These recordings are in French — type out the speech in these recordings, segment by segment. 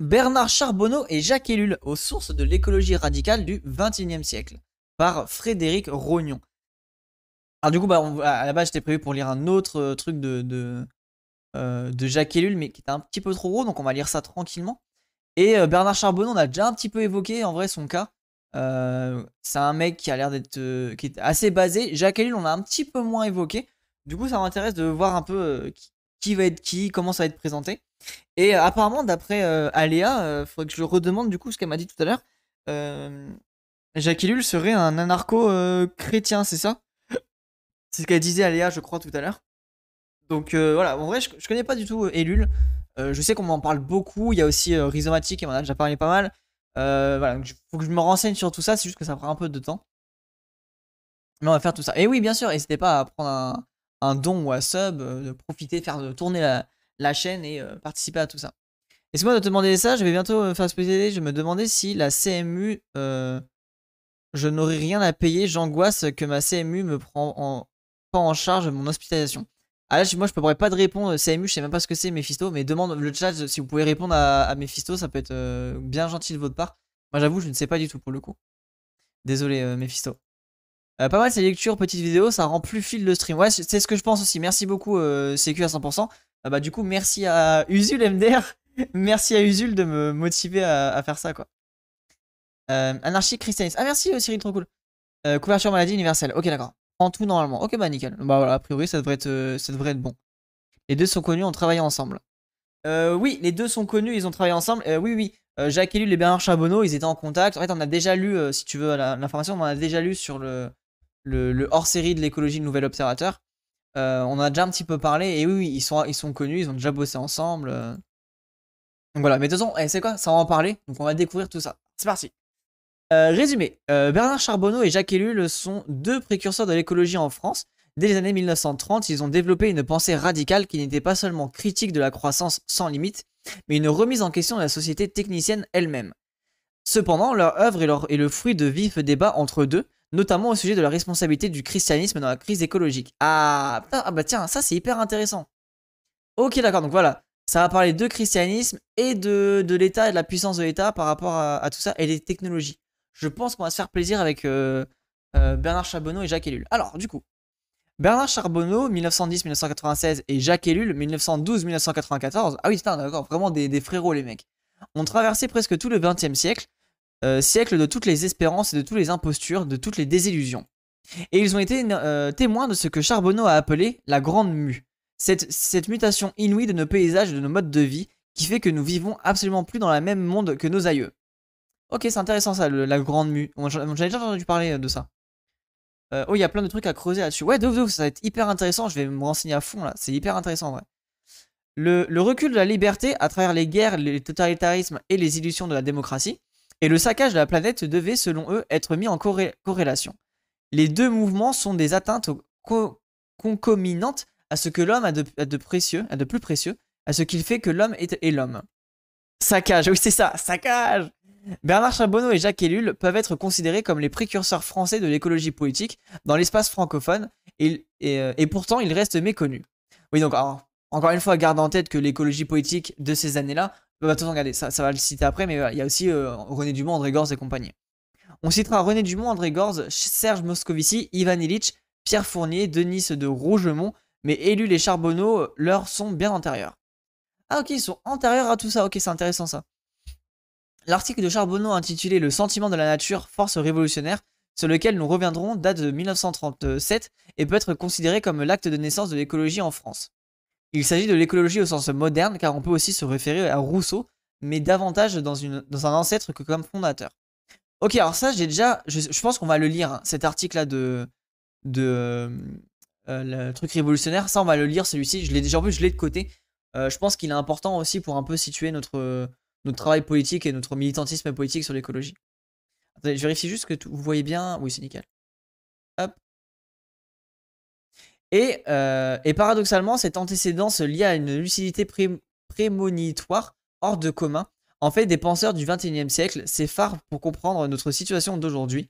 Bernard Charbonneau et Jacques Ellul aux sources de l'écologie radicale du XXIe siècle par Frédéric Rognon. Alors du coup, bah, à la base, j'étais prévu pour lire un autre euh, truc de, euh, de, Jacques Ellul, mais qui était un petit peu trop gros, donc on va lire ça tranquillement. Et euh, Bernard Charbonneau, on a déjà un petit peu évoqué en vrai son cas. c'est un mec qui a l'air d'être qui est assez basé. Jacques Ellul, on a un petit peu moins évoqué. Du coup, ça m'intéresse de voir un peu qui, qui va être qui, comment ça va être présenté. Et euh, apparemment, d'après euh, Aléa, il euh, faudrait que je redemande du coup ce qu'elle m'a dit tout à l'heure. Euh, Jacques serait un anarcho-chrétien, c'est ça C'est ce qu'elle disait Aléa, je crois, tout à l'heure. Donc voilà, en vrai, je, je, connais pas du tout Elul. je sais qu'on m'en parle beaucoup. Il y a aussi rhizomatique et voilà m'en parlé pas mal. voilà, il faut que je me renseigne sur tout ça. C'est juste que ça prend un peu de temps. Mais on va faire tout ça. Et oui, bien sûr, n'hésitez pas à prendre un, un don ou un sub, euh, de profiter, faire de tourner la, chaîne et euh, participer à tout ça. Et c'est moi de te demander ça, je vais bientôt euh, me faire spécialiser, je me demandais si la CMU, je n'aurais rien à payer, j'angoisse que ma CMU me prend en, en charge mon hospitalisation. Ah là, moi je ne pourrais pas te répondre, CMU, je sais même pas ce que c'est Mephisto, mais demande le chat si vous pouvez répondre à, Mephisto, ça peut être bien gentil de votre part. Moi j'avoue, je ne sais pas du tout pour le coup. Désolé Mephisto. Euh, pas mal ces lectures, petites vidéos, ça rend plus fil le stream. Ouais, c'est ce que je pense aussi. Merci beaucoup, euh, CQ à 100%. Ah bah, du coup, merci à Usul MDR. merci à Usul de me motiver à, faire ça, quoi. Euh, Anarchie Christianis. Ah, merci, Cyril, trop cool. couverture maladie universelle. Ok, d'accord. Prends tout normalement. Ok, bah, nickel. Bah, voilà, a priori, ça devrait être, ça devrait être bon. Les deux sont connus, ont travaillé ensemble. oui, les deux sont connus, ils ont travaillé ensemble. oui, oui. Jacques Ellul et Bernard Chabonneau, ils étaient en contact. En fait, on a déjà lu, si tu veux l'information, on a déjà lu sur le, le, hors-série de l'écologie de Nouvel Observateur. Euh, on on a déjà un petit peu parlé, et oui, ils, sont, ils sont connus, ils ont déjà bossé ensemble. Euh. Donc voilà, mais de toute façon, eh, c'est quoi Ça, va en parler, donc on va découvrir tout ça. C'est parti euh, Résumé, Bernard Charbonneau et Jacques Ellul sont deux précurseurs de l'écologie en France. Dès les années 1930, ils ont développé une pensée radicale qui n'était pas seulement critique de la croissance sans limite, mais une remise en question de la société technicienne elle-même. Cependant, leur œuvre est, leur, est le fruit de vifs débats entre deux, notamment au sujet de la responsabilité du christianisme dans la crise écologique. Ah, ah, bah tiens, ça c'est hyper intéressant. Ok, d'accord, donc voilà. Ça va parler de christianisme et de, l'État et de la puissance de l'État par rapport à, tout ça et des technologies. Je pense qu'on va se faire plaisir avec euh, euh, Bernard Charbonneau et Jacques Ellul. Alors, du coup, Bernard Charbonneau, 1910-1996, et Jacques Ellul, 1912-1994. Ah oui, d'accord, vraiment des, des frérots, les mecs. On traversait presque tout le XXe siècle euh, siècle de toutes les espérances et de toutes les impostures, de toutes les désillusions. Et ils ont été euh, témoins de ce que Charbonneau a appelé la grande mue, cette, mutation inouïe de nos paysages et de nos modes de vie qui fait que nous vivons absolument plus dans le même monde que nos aïeux. Ok, c'est intéressant ça, la grande mue. J'avais déjà entendu parler euh, de ça. oh, il y a plein de trucs à creuser là-dessus. Ouais, douf douf, ça va être hyper intéressant. Je vais me renseigner à fond là. C'est hyper intéressant ouais. le, recul de la liberté à travers les guerres, les totalitarismes et les illusions de la démocratie et le saccage de la planète devait, selon eux, être mis en corrélation. Les deux mouvements sont des atteintes concominantes concomitantes à ce que l'homme a, de, précieux, de plus précieux, à ce qu'il fait que l'homme est, l'homme. Saccage, oui c'est ça, saccage Bernard Chabonneau et Jacques Ellul peuvent être considérés comme les précurseurs français de l'écologie politique dans l'espace francophone, euh, et, pourtant ils restent méconnus. Oui donc, encore une fois, garde en tête que l'écologie politique de ces années-là bah, attends, regardez, ça, va le citer après, mais euh, il y a aussi euh, René Dumont, André Gorz et compagnie. On citera René Dumont, André Gorz, Serge Moscovici, Ivan Illich, Pierre Fournier, Denis de Rougemont, mais élus les Charbonneaux, euh, leurs sont bien antérieurs. Ah ok, ils sont antérieurs à tout ça, ok, c'est intéressant ça. L'article de Charbonneau intitulé Le sentiment de la nature, force révolutionnaire, sur lequel nous reviendrons, date de 1937 et peut être considéré comme l'acte de naissance de l'écologie en France. Il s'agit de l'écologie au sens moderne, car on peut aussi se référer à Rousseau, mais davantage dans, une, dans un ancêtre que comme fondateur. Ok, alors ça, j'ai déjà. Je, pense qu'on va le lire, hein. cet article-là de. de euh, euh, le truc révolutionnaire. Ça, on va le lire, celui-ci. Je l'ai déjà vu, je l'ai de côté. Euh, je pense qu'il est important aussi pour un peu situer notre, notre travail politique et notre militantisme politique sur l'écologie. Attendez, je vérifie juste que vous voyez bien. Oui, c'est nickel. Hop. Euh, et, paradoxalement, cette antécédence se à une lucidité prémonitoire hors de commun. En fait, des penseurs du XXIe siècle, ces phares pour comprendre notre situation d'aujourd'hui,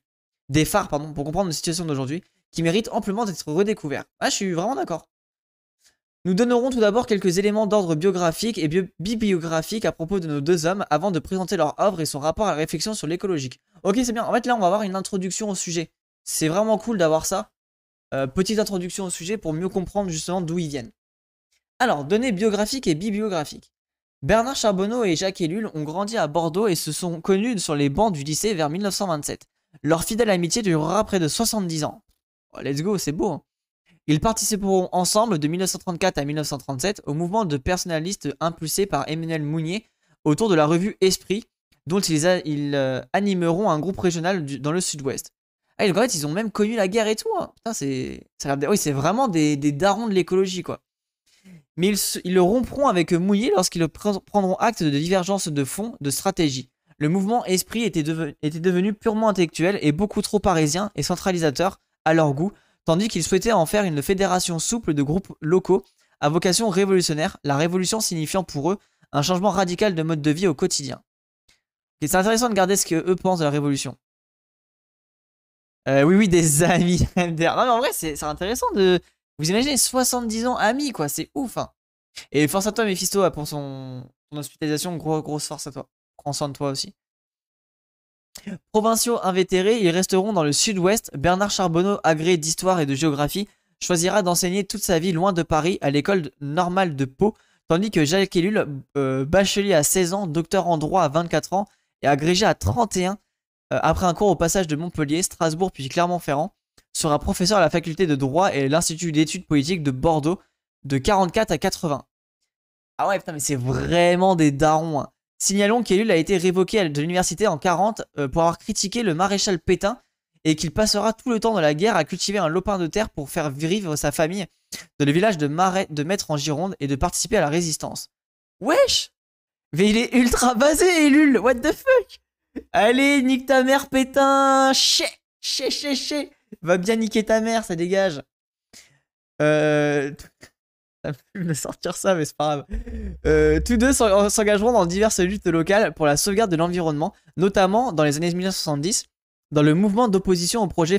des phares, pardon, pour comprendre notre situation d'aujourd'hui, qui méritent amplement d'être redécouverts. Ah, je suis vraiment d'accord. Nous donnerons tout d'abord quelques éléments d'ordre biographique et bibliographique à propos de nos deux hommes avant de présenter leur œuvre et son rapport à la réflexion sur l'écologique. Ok, c'est bien. En fait, là, on va avoir une introduction au sujet. C'est vraiment cool d'avoir ça. Euh, petite introduction au sujet pour mieux comprendre justement d'où ils viennent. Alors, données biographiques et bibliographiques. Bernard Charbonneau et Jacques Ellul ont grandi à Bordeaux et se sont connus sur les bancs du lycée vers 1927. Leur fidèle amitié durera près de 70 ans. Oh, let's go, c'est beau. Hein. Ils participeront ensemble de 1934 à 1937 au mouvement de personnalistes impulsé par Emmanuel Mounier autour de la revue Esprit, dont ils, euh, animeront un groupe régional dans le sud-ouest. Ah, en fait, ils ont même connu la guerre et tout. Hein. Putain, c'est. Oui, c'est vraiment des, des, darons de l'écologie, quoi. Mais ils, le rompront avec Mouillé lorsqu'ils prendront acte de divergence de fond, de stratégie. Le mouvement esprit était, devenu purement intellectuel et beaucoup trop parisien et centralisateur à leur goût, tandis qu'ils souhaitaient en faire une fédération souple de groupes locaux à vocation révolutionnaire, la révolution signifiant pour eux un changement radical de mode de vie au quotidien. c'est intéressant de garder ce que eux pensent de la révolution. Euh, oui, oui, des amis. non, mais en vrai, c'est intéressant de. Vous imaginez 70 ans amis, quoi. C'est ouf. Hein. Et force à toi, Mephisto, hein, pour son, hospitalisation. Gros, grosse force à toi. Prends soin de toi aussi. Provinciaux invétérés, ils resteront dans le sud-ouest. Bernard Charbonneau, agréé d'histoire et de géographie, choisira d'enseigner toute sa vie loin de Paris à l'école normale de Pau, tandis que Jacques Ellul, euh, bachelier à 16 ans, docteur en droit à 24 ans et agrégé à 31, euh, après un cours au passage de Montpellier, Strasbourg puis Clermont-Ferrand, sera professeur à la faculté de droit et l'Institut d'études politiques de Bordeaux de 44 à 80. Ah ouais, putain, mais c'est vraiment des darons. Hein. Signalons qu'Elul a été révoqué de l'université en 40 euh, pour avoir critiqué le maréchal Pétain et qu'il passera tout le temps de la guerre à cultiver un lopin de terre pour faire vivre sa famille dans le village de, Marais, de Maître en Gironde et de participer à la résistance. Wesh Mais il est ultra basé, Elul What the fuck Allez, nique ta mère, pétain Ché Ché, ché, ché Va bien niquer ta mère, ça dégage euh... Ça me sortir ça, mais c'est pas grave. Euh, tous deux s'engageront dans diverses luttes locales pour la sauvegarde de l'environnement, notamment dans les années 1970, dans le mouvement d'opposition au projet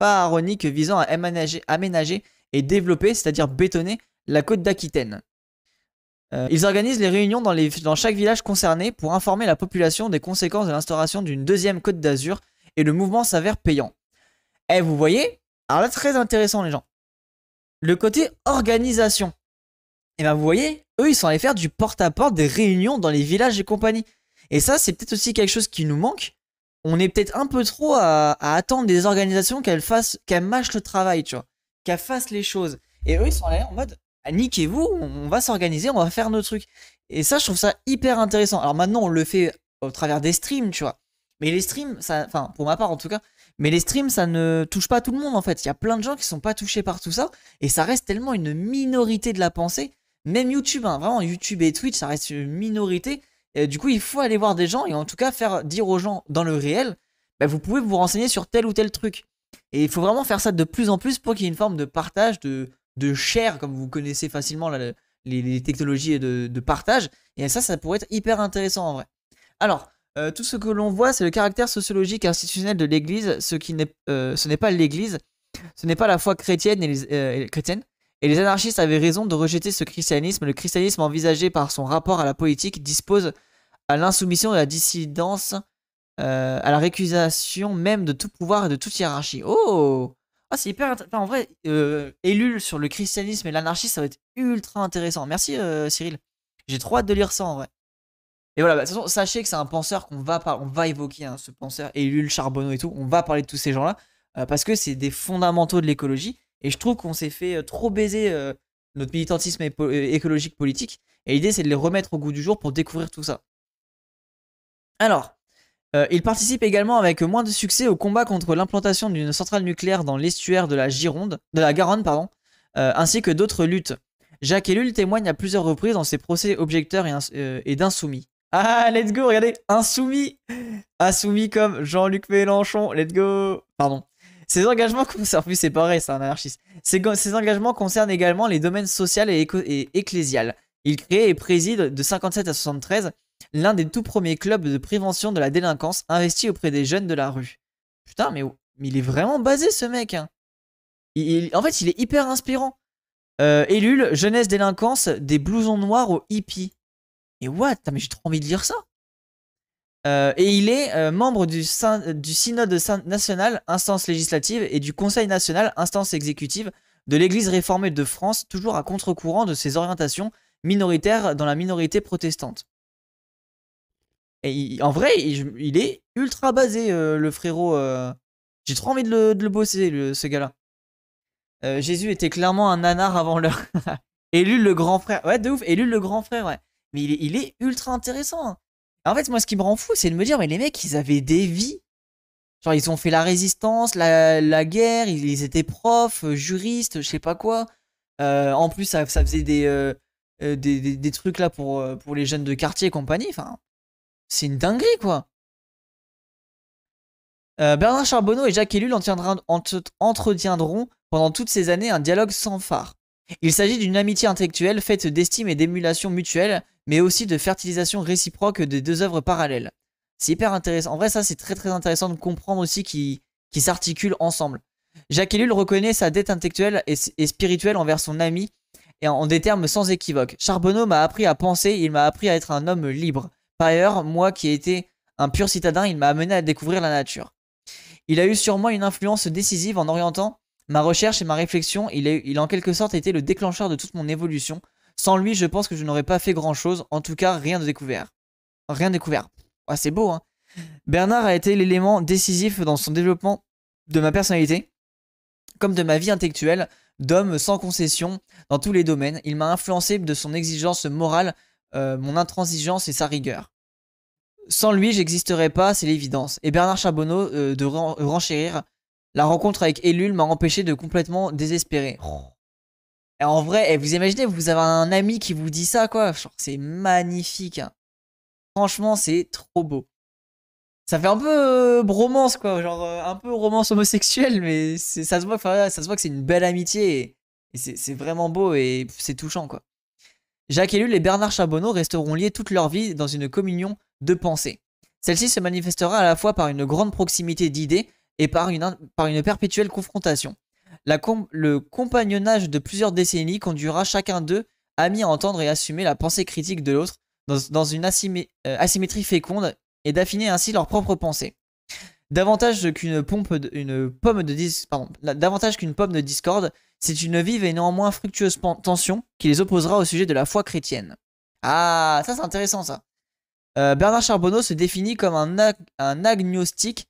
pharaonique visant à aménager et développer, c'est-à-dire bétonner, la côte d'Aquitaine. Euh, ils organisent les réunions dans, les, dans chaque village concerné pour informer la population des conséquences de l'instauration d'une deuxième Côte d'Azur et le mouvement s'avère payant. Et eh, vous voyez Alors là, très intéressant, les gens. Le côté organisation. Eh bien, vous voyez, eux, ils sont allés faire du porte-à-porte, des réunions dans les villages et compagnie. Et ça, c'est peut-être aussi quelque chose qui nous manque. On est peut-être un peu trop à, attendre des organisations qu'elles fassent, qu'elles mâchent le travail, tu vois, qu'elles fassent les choses. Et eux, ils sont allés en mode, ah, niquez-vous, on va s'organiser, on va faire nos trucs. Et ça, je trouve ça hyper intéressant. Alors maintenant, on le fait au travers des streams, tu vois. Mais les streams, ça, enfin, pour ma part en tout cas, mais les streams, ça ne touche pas tout le monde en fait. Il y a plein de gens qui sont pas touchés par tout ça, et ça reste tellement une minorité de la pensée. Même YouTube, hein, vraiment, YouTube et Twitch, ça reste une minorité. du coup, il faut aller voir des gens et en tout cas faire dire aux gens dans le réel, bah, vous pouvez vous renseigner sur tel ou tel truc. Et il faut vraiment faire ça de plus en plus pour qu'il y ait une forme de partage, de, de chair comme vous connaissez facilement les, technologies de, partage. Et ça, ça pourrait être hyper intéressant en vrai. Alors, euh, tout ce que l'on voit, c'est le caractère sociologique institutionnel de l'Église, ce, qui n'est, euh, ce n'est pas l'Église, ce n'est pas la foi chrétienne et les, euh, chrétienne. Et les anarchistes avaient raison de rejeter ce christianisme. Le christianisme envisagé par son rapport à la politique dispose à l'insoumission et à la dissidence, à la récusation même de tout pouvoir et de toute hiérarchie. Oh ah, c'est hyper. en vrai, euh, sur le christianisme et l'anarchisme, ça va être ultra intéressant. Merci, euh, Cyril. J'ai trop hâte de lire ça en vrai. Et voilà, bah, de toute façon, sachez que c'est un penseur qu'on va, on va évoquer, hein, ce penseur, Ellul, Charbonneau et tout. On va parler de tous ces gens-là euh, parce que c'est des fondamentaux de l'écologie. Et je trouve qu'on s'est fait euh, trop baiser notre militantisme écologique politique. Et l'idée, c'est de les remettre au goût du jour pour découvrir tout ça. Alors, euh, il participe également avec moins de succès au combat contre l'implantation d'une centrale nucléaire dans l'estuaire de la Gironde, de la Garonne, pardon, euh, ainsi que d'autres luttes. Jacques Ellul témoigne à plusieurs reprises dans ses procès objecteurs et, euh, d'insoumis. Ah, let's go, regardez, insoumis Insoumis comme Jean-Luc Mélenchon, let's go Pardon. Ses engagements concernent, c'est pareil, c'est un anarchiste. Ses engagements concernent également les domaines social et, et ecclésial. Il crée et préside de 57 à 73 l'un des tout premiers clubs de prévention de la délinquance investi auprès des jeunes de la rue. Putain, mais, il est vraiment basé ce mec. Hein. en fait, il est hyper inspirant. Euh, Élule, jeunesse délinquance, des blousons noirs aux hippies. Et what Mais j'ai trop envie de lire ça. Euh, et il est euh, membre du, du Synode national, instance législative, et du Conseil national, instance exécutive, de l'Église réformée de France, toujours à contre-courant de ses orientations minoritaires dans la minorité protestante en vrai, il, est ultra basé, euh, le frérot. Euh. J'ai trop envie de le, bosser, ce gars-là. Euh, Jésus était clairement un nanar avant l'heure. Élu le grand frère. Ouais, de ouf, élu le grand frère, ouais. Mais il est, ultra intéressant. Hein. En fait, moi, ce qui me rend fou, c'est de me dire, mais les mecs, ils avaient des vies. Genre, ils ont fait la résistance, la, guerre, ils, étaient profs, juristes, je sais pas quoi. en plus, ça, faisait des des, trucs là pour, pour les jeunes de quartier et compagnie. Enfin, c'est une dinguerie, quoi. Euh, Bernard Charbonneau et Jacques Ellul entretiendront pendant toutes ces années un dialogue sans phare. Il s'agit d'une amitié intellectuelle faite d'estime et d'émulation mutuelle, mais aussi de fertilisation réciproque des deux œuvres parallèles. C'est hyper intéressant. En vrai, ça, c'est très très intéressant de comprendre aussi qui qui s'articulent ensemble. Jacques Ellul reconnaît sa dette intellectuelle et, spirituelle envers son ami, et en des termes sans équivoque. Charbonneau m'a appris à penser, il m'a appris à être un homme libre. Par ailleurs, moi qui ai été un pur citadin, il m'a amené à découvrir la nature. Il a eu sur moi une influence décisive en orientant ma recherche et ma réflexion. Il, a, en quelque sorte été le déclencheur de toute mon évolution. Sans lui, je pense que je n'aurais pas fait grand-chose, en tout cas rien de découvert. Rien de découvert. Ah, c'est beau, hein Bernard a été l'élément décisif dans son développement de ma personnalité, comme de ma vie intellectuelle, d'homme sans concession dans tous les domaines. Il m'a influencé de son exigence morale euh, mon intransigeance et sa rigueur. Sans lui, j'existerais pas, c'est l'évidence. Et Bernard Chabonneau euh, de renchérir La rencontre avec Elul m'a empêché de complètement désespérer. Oh. Et en vrai, et eh, vous imaginez, vous avez un ami qui vous dit ça, quoi. C'est magnifique. Hein. Franchement, c'est trop beau. Ça fait un peu euh, romance, quoi. Genre, un peu romance homosexuelle, mais ça se voit, ça se voit que c'est une belle amitié. et c'est vraiment beau et c'est touchant, quoi. Jacques Ellul et Bernard Chabonneau resteront liés toute leur vie dans une communion de pensées. Celle-ci se manifestera à la fois par une grande proximité d'idées et par une, par une perpétuelle confrontation. le compagnonnage de plusieurs décennies conduira chacun d'eux à à entendre et assumer la pensée critique de l'autre dans, une euh, asymétrie féconde et d'affiner ainsi leur propre pensée. Davantage qu'une pompe de, une pomme de davantage qu'une pomme de discorde, c'est une vive et néanmoins fructueuse tension qui les opposera au sujet de la foi chrétienne. Ah, ça c'est intéressant ça. Euh, Bernard Charbonneau se définit comme un, agnostique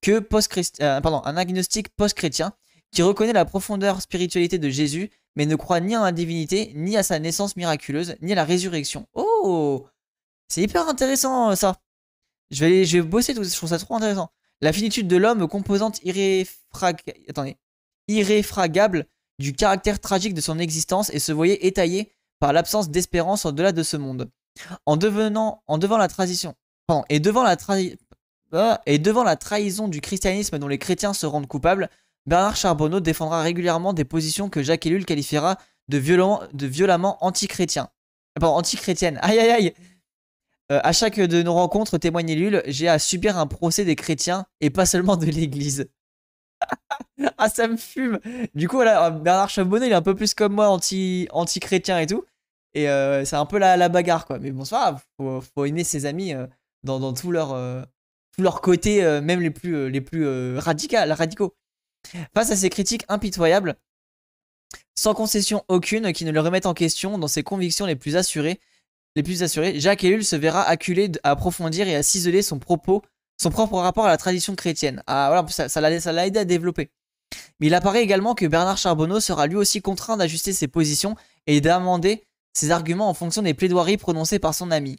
que post euh, un post-chrétien qui reconnaît la profondeur spiritualité de Jésus, mais ne croit ni à la divinité, ni à sa naissance miraculeuse, ni à la résurrection. Oh C'est hyper intéressant ça je vais, bosser tout je trouve ça trop intéressant. La finitude de l'homme, composante irréfragable du caractère tragique de son existence et se voyait étayé par l'absence d'espérance au-delà de ce monde. En devenant, en devant la transition, pardon, et devant la euh, et devant la trahison du christianisme dont les chrétiens se rendent coupables, Bernard Charbonneau défendra régulièrement des positions que Jacques Ellul qualifiera de, violemment anti chrétien euh, Pardon, anti-chrétiennes. Aïe aïe aïe euh, À chaque de nos rencontres, témoigne Ellul, j'ai à subir un procès des chrétiens et pas seulement de l'Église. ah, ça me fume. Du coup, euh, Bernard Chabonnet, il est un peu plus comme moi, anti, anti-chrétien et tout. Et euh, c'est un peu la, bagarre, quoi. Mais bon, ça faut, aimer ses amis euh, dans, tous tout leur, même les plus, les plus radicaux, radicaux. Face à ces critiques impitoyables, sans concession aucune qui ne le remettent en question dans ses convictions les plus assurées, les plus assurées Jacques Ellul se verra acculé à approfondir et à ciseler son propos son propre rapport à la tradition chrétienne. Ah, voilà, ça, ça l'a aidé à développer. Mais il apparaît également que Bernard Charbonneau sera lui aussi contraint d'ajuster ses positions et d'amender ses arguments en fonction des plaidoiries prononcées par son ami.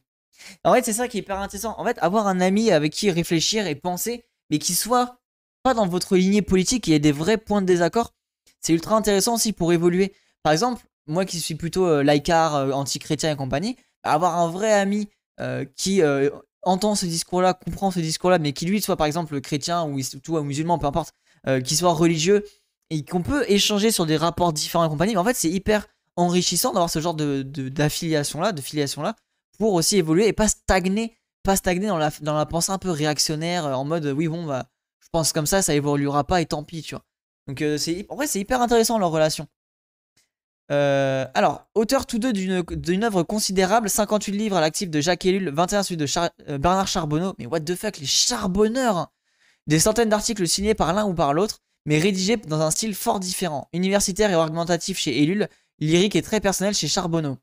En fait, c'est ça qui est hyper intéressant. En fait, avoir un ami avec qui réfléchir et penser, mais qui soit pas dans votre lignée politique, il y ait des vrais points de désaccord, c'est ultra intéressant aussi pour évoluer. Par exemple, moi qui suis plutôt euh, laïcard, euh, anti-chrétien et compagnie, avoir un vrai ami euh, qui entend ce discours-là, comprend ce discours-là, mais qui lui soit par exemple chrétien ou tout musulman, peu importe, euh, qui soit religieux, et qu'on peut échanger sur des rapports différents et compagnie, en fait c'est hyper enrichissant d'avoir ce genre de, d'affiliation-là, de, filiation-là, pour aussi évoluer et pas stagner, pas stagner dans la, dans la pensée un peu réactionnaire, en mode oui bon, bah, je pense comme ça, ça évoluera pas et tant pis, tu vois. Donc euh, en vrai c'est hyper intéressant leur relation. Euh, alors, auteur tous deux d'une œuvre considérable, 58 livres à l'actif de Jacques Ellul, 21 celui de euh, Bernard Charbonneau. Mais what the fuck, les charbonneurs hein. Des centaines d'articles signés par l'un ou par l'autre, mais rédigés dans un style fort différent, universitaire et argumentatif chez Ellul, lyrique et très personnel chez Charbonneau.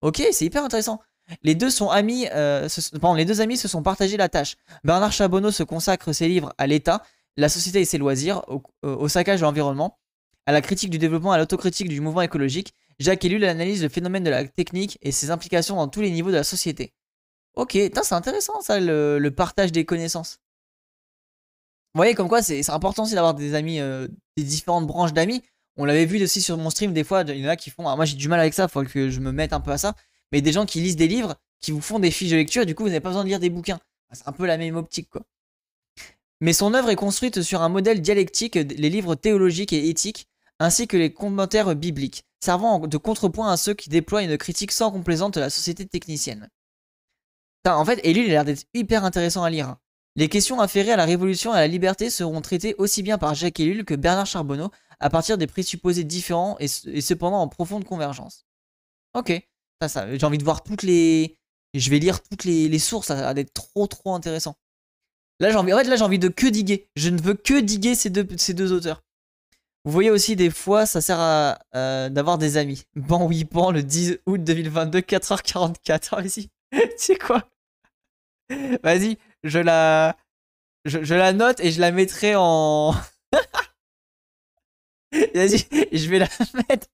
Ok, c'est hyper intéressant. Les deux, sont amis, euh, les deux amis se sont partagés la tâche. Bernard Charbonneau se consacre ses livres à l'État, la société et ses loisirs, au, euh, au saccage de l'environnement, à la critique du développement, à l'autocritique du mouvement écologique, Jacques Ellul l'analyse le phénomène de la technique et ses implications dans tous les niveaux de la société. Ok, c'est intéressant ça, le, partage des connaissances. Vous voyez, comme quoi c'est important aussi d'avoir des amis, euh, des différentes branches d'amis. On l'avait vu aussi sur mon stream, des fois, il y en a qui font. Ah, moi j'ai du mal avec ça, il faut que je me mette un peu à ça. Mais des gens qui lisent des livres, qui vous font des fiches de lecture, du coup vous n'avez pas besoin de lire des bouquins. Ah, c'est un peu la même optique quoi. Mais son œuvre est construite sur un modèle dialectique, les livres théologiques et éthiques, ainsi que les commentaires bibliques, servant de contrepoint à ceux qui déploient une critique sans complaisance de la société technicienne. en fait, Ellul a l'air d'être hyper intéressant à lire. Hein. Les questions afférées à la révolution et à la liberté seront traitées aussi bien par Jacques Ellul que Bernard Charbonneau à partir des présupposés différents et, cependant en profonde convergence. Ok, ça, ça, j'ai envie de voir toutes les... Je vais lire toutes les, sources, ça l'air d'être trop trop intéressant. Là j'ai envie, en fait là j'ai envie de que diguer. Je ne veux que diguer ces deux auteurs. Vous voyez aussi des fois, ça sert à d'avoir des amis. Bon, oui, bon, le 10 août 2022, 4h44. Vas-y, c'est quoi Vas-y, je la... Je, la note et je la mettrai en... Vas-y, je vais la mettre...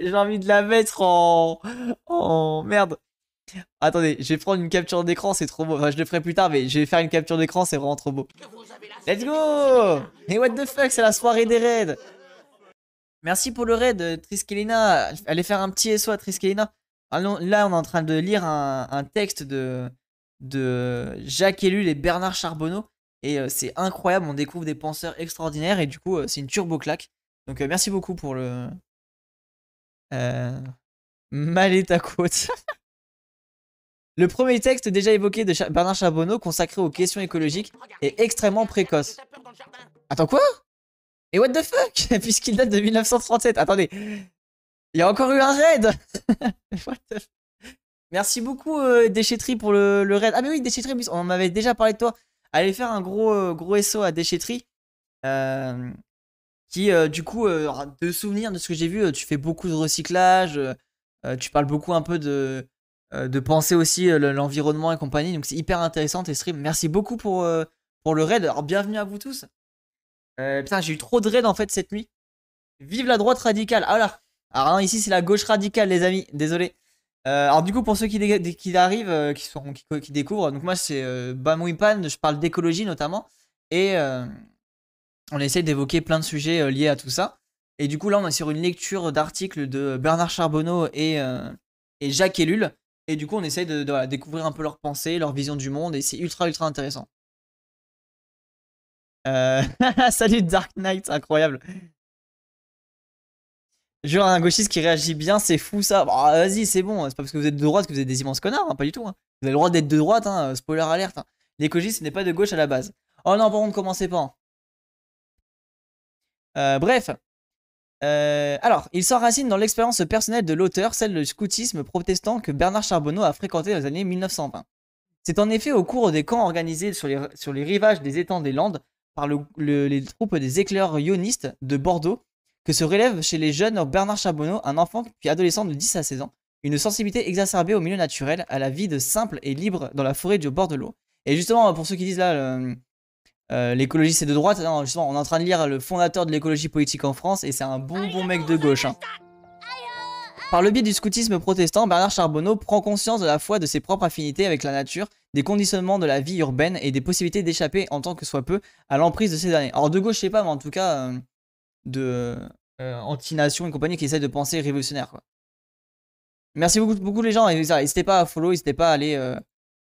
J'ai envie de la mettre en... En... Merde. Attendez, je vais prendre une capture d'écran, c'est trop beau. Enfin, je le ferai plus tard, mais je vais faire une capture d'écran, c'est vraiment trop beau. Let's go Et what the fuck, c'est la soirée des raids Merci pour le raid, euh, Triskelina. Allez faire un petit SO à Triskelina. là, on est en train de lire un, texte de, Jacques Ellul et Bernard Charbonneau. Et euh, c'est incroyable, on découvre des penseurs extraordinaires. Et du coup, euh, c'est une turbo claque. Donc, merci beaucoup pour le. Mal est ta côte. Le premier texte déjà évoqué de Bernard Charbonneau consacré aux questions écologiques est extrêmement précoce. Attends quoi et what the fuck Puisqu'il date de 1937. Attendez. Il y a encore eu un raid what the Merci beaucoup, euh, Déchetterie, pour le, raid. Ah, mais oui, Déchetterie, on m'avait déjà parlé de toi. Allez faire un gros, euh, gros SO à Déchetterie. Euh, qui, du coup, de souvenirs de ce que j'ai vu, tu fais beaucoup de recyclage. tu parles beaucoup un peu de, de penser aussi l'environnement et compagnie. Donc, c'est hyper intéressant tes streams. Merci beaucoup pour, pour le raid. Alors, bienvenue à vous tous. Euh, putain, j'ai eu trop de raids en fait cette nuit. Vive la droite radicale. Ah là. Alors ici c'est la gauche radicale, les amis. Désolé. Euh, alors du coup, pour ceux qui, arrivent, euh, qui, découvrent, donc moi c'est Bamouipan, je parle d'écologie notamment. Et on essaie d'évoquer plein de sujets liés à tout ça. Et du coup, là, on est sur une lecture d'articles de Bernard Charbonneau et, Jacques Ellul. Et du coup, on essaie de, découvrir un peu leurs pensées, leur vision du monde. Et c'est ultra, ultra intéressant. Euh, salut Dark Knight, incroyable. Jure, un gauchiste qui réagit bien, c'est fou ça. Bah, vas-y, c'est bon, c'est pas parce que vous êtes de droite que vous êtes des immenses connards, hein, pas du tout. Hein. Vous avez le droit d'être de droite, hein, euh, spoiler alerte. l'écogiste ce n'est pas de gauche à la base. Oh non, on ne commencez pas. Euh, bref. alors, il s'enracine dans l'expérience personnelle de l'auteur, celle du scoutisme protestant que Bernard Charbonneau a fréquenté dans les années 1920. C'est en effet au cours des camps organisés sur sur les rivages des étangs des Landes par les troupes des éclaireurs ionistes de Bordeaux que se relève chez les jeunes Bernard Chabonneau, un enfant puis adolescent de 10 à 16 ans, une sensibilité exacerbée au milieu naturel, à la vie de simple et libre dans la forêt du bord de l'eau. Et justement, pour ceux qui disent là, euh, l'écologiste l'écologie c'est de droite, on est en train de lire le fondateur de l'écologie politique en France et c'est un bon bon mec de gauche. Hein. Par le biais du scoutisme protestant, Bernard Charbonneau prend conscience de la foi de ses propres affinités avec la nature, des conditionnements de la vie urbaine et des possibilités d'échapper en tant que soit peu à l'emprise de ces derniers. Alors de gauche, je sais pas, mais en tout cas, euh, de euh, anti-nation et compagnie qui essaie de penser révolutionnaire. Quoi. Merci beaucoup, beaucoup les gens. N'hésitez pas à follow, n'hésitez pas à aller euh,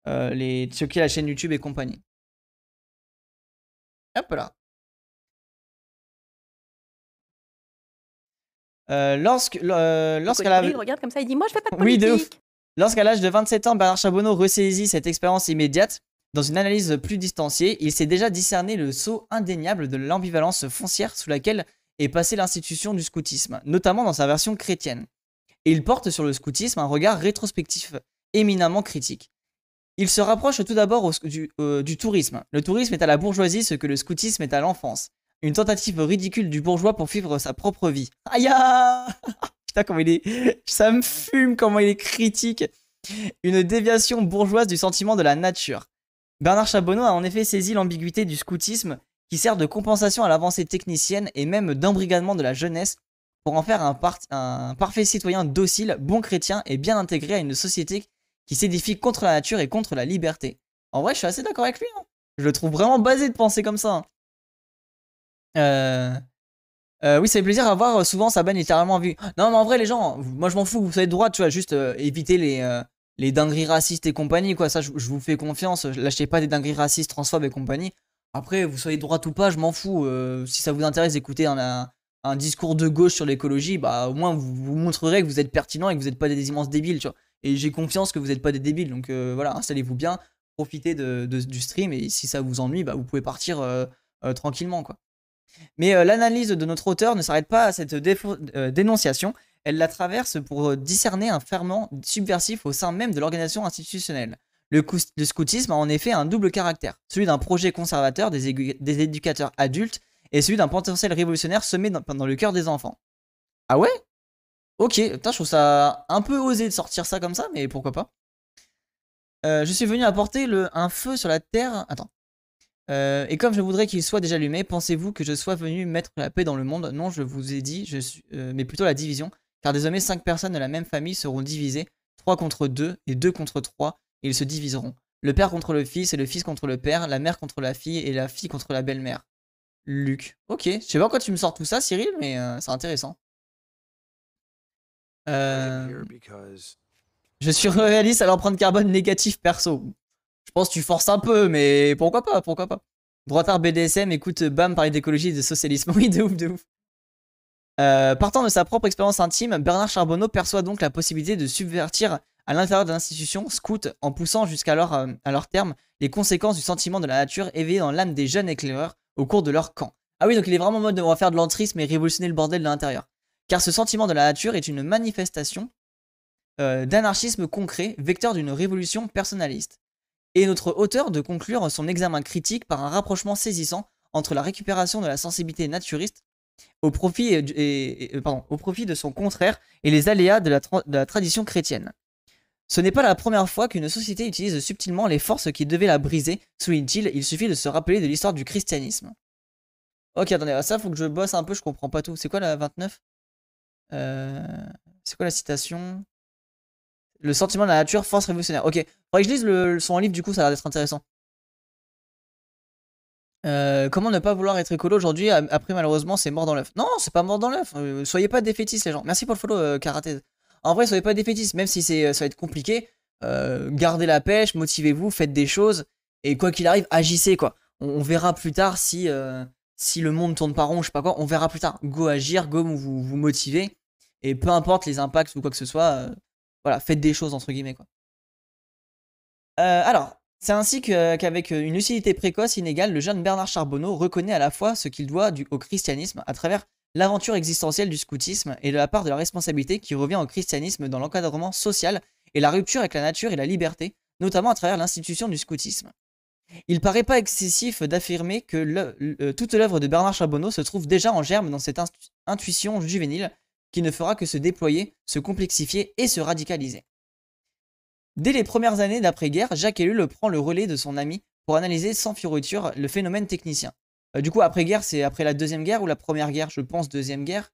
euh checker la chaîne YouTube et compagnie. Hop là. lorsque Lorsqu'à l'âge de 27 ans, Bernard Chabonneau ressaisit cette expérience immédiate dans une analyse plus distanciée, il s'est déjà discerné le saut indéniable de l'ambivalence foncière sous laquelle est passée l'institution du scoutisme, notamment dans sa version chrétienne. Et il porte sur le scoutisme un regard rétrospectif éminemment critique. Il se rapproche tout d'abord euh, du tourisme. Le tourisme est à la bourgeoisie ce que le scoutisme est à l'enfance. Une tentative ridicule du bourgeois pour vivre sa propre vie. Aïe ah Putain, comment il est. Ça me fume comment il est critique. Une déviation bourgeoise du sentiment de la nature. Bernard Chabonneau a en effet saisi l'ambiguïté du scoutisme qui sert de compensation à l'avancée technicienne et même d'embrigadement de la jeunesse pour en faire un, parfait citoyen docile, bon chrétien et bien intégré à une société qui s'édifie contre la nature et contre la liberté. En vrai, je suis assez d'accord avec lui. Hein. je le trouve vraiment basé de penser comme ça. Hein. Euh, euh, oui, ça fait plaisir à voir. Euh, souvent, ça banne littéralement vu. Non, mais en vrai, les gens, moi je m'en fous, vous soyez droit, tu vois, juste euh, éviter les, les dingueries racistes et compagnie, quoi. Ça, je, vous fais confiance. Lâchez pas des dingueries racistes, transphobes et compagnie. Après, vous soyez droite ou pas, je m'en fous. si ça vous intéresse d'écouter un, un, discours de gauche sur l'écologie, bah au moins vous, vous montrerez que vous êtes pertinent et que vous n'êtes pas des immenses débiles, tu Et j'ai confiance que vous n'êtes pas des débiles, donc voilà, installez-vous bien, profitez de, du stream et si ça vous ennuie, bah vous pouvez partir tranquillement, quoi. Mais euh, l'analyse de notre auteur ne s'arrête pas à cette euh, dénonciation, elle la traverse pour euh, discerner un ferment subversif au sein même de l'organisation institutionnelle. Le, scoutisme a en effet un double caractère, celui d'un projet conservateur des, éducateurs adultes et celui d'un potentiel révolutionnaire semé dans, le cœur des enfants. Ah ouais Ok, je trouve ça un peu osé de sortir ça comme ça, mais pourquoi pas. je suis venu apporter un feu sur la terre. Attends. Euh, et comme je voudrais qu'il soit déjà allumé, pensez-vous que je sois venu mettre la paix dans le monde Non, je vous ai dit, euh, mais plutôt la division, car désormais cinq personnes de la même famille seront divisées, trois contre deux et deux contre trois, et ils se diviseront. Le père contre le fils et le fils contre le père, la mère contre la fille et la fille contre la belle-mère. Luc. Ok, je sais pas pourquoi tu me sors tout ça, Cyril, mais euh, c'est intéressant. Je suis réaliste à l'empreinte carbone négatif perso. Je pense que tu forces un peu, mais pourquoi pas, pourquoi pas. Droitard BDSM, écoute, bam, parler d'écologie et de socialisme. Oui, de ouf, de ouf. Euh, partant de sa propre expérience intime, Bernard Charbonneau perçoit donc la possibilité de subvertir à l'intérieur de l'institution scout en poussant jusqu'alors euh, à leur terme les conséquences du sentiment de la nature éveillé dans l'âme des jeunes éclaireurs au cours de leur camp. Ah oui, donc il est vraiment en mode de, faire de l'entrisme et révolutionner le bordel de l'intérieur. Car ce sentiment de la nature est une manifestation euh, d'anarchisme concret, vecteur d'une révolution personnaliste et notre auteur de conclure son examen critique par un rapprochement saisissant entre la récupération de la sensibilité naturiste au profit, euh, euh, au profit de son contraire et les aléas de la, tradition chrétienne. Ce n'est pas la première fois qu'une société utilise subtilement les forces qui devaient la briser, souligne-t-il, il suffit de se rappeler de l'histoire du christianisme. Ok, attendez, ah, ça faut que je bosse un peu, je comprends pas tout. C'est quoi la 29 euh, C'est quoi la citation le sentiment de la nature, force révolutionnaire. Ok, faudrait que je lise le, son livre, du coup, ça a l'air d'être intéressant. Euh, comment ne pas vouloir être écolo aujourd'hui Après, malheureusement, c'est mort dans l'œuf. Non, c'est pas mort dans l'œuf. Euh, soyez pas défaitistes, les gens. Merci pour le follow, euh, En vrai, soyez pas défaitistes, même si euh, ça va être compliqué. gardez la pêche, motivez-vous, faites des choses. Et quoi qu'il arrive, agissez, quoi. On, verra plus tard si, si le monde tourne pas rond, je sais pas quoi. On verra plus tard. Go agir, go vous, vous motiver. Et peu importe les impacts ou quoi que ce soit, voilà, faites des choses entre guillemets quoi. Euh, alors, c'est ainsi qu'avec une lucidité précoce inégale, le jeune Bernard Charbonneau reconnaît à la fois ce qu'il doit au christianisme à travers l'aventure existentielle du scoutisme et de la part de la responsabilité qui revient au christianisme dans l'encadrement social et la rupture avec la nature et la liberté, notamment à travers l'institution du scoutisme. Il paraît pas excessif d'affirmer que toute l'œuvre de Bernard Charbonneau se trouve déjà en germe dans cette intuition juvénile qui ne fera que se déployer, se complexifier et se radicaliser. Dès les premières années d'après-guerre, Jacques Ellul prend le relais de son ami pour analyser sans fioriture le phénomène technicien. Euh, du coup, après-guerre, c'est après la Deuxième Guerre ou la Première Guerre, je pense Deuxième Guerre.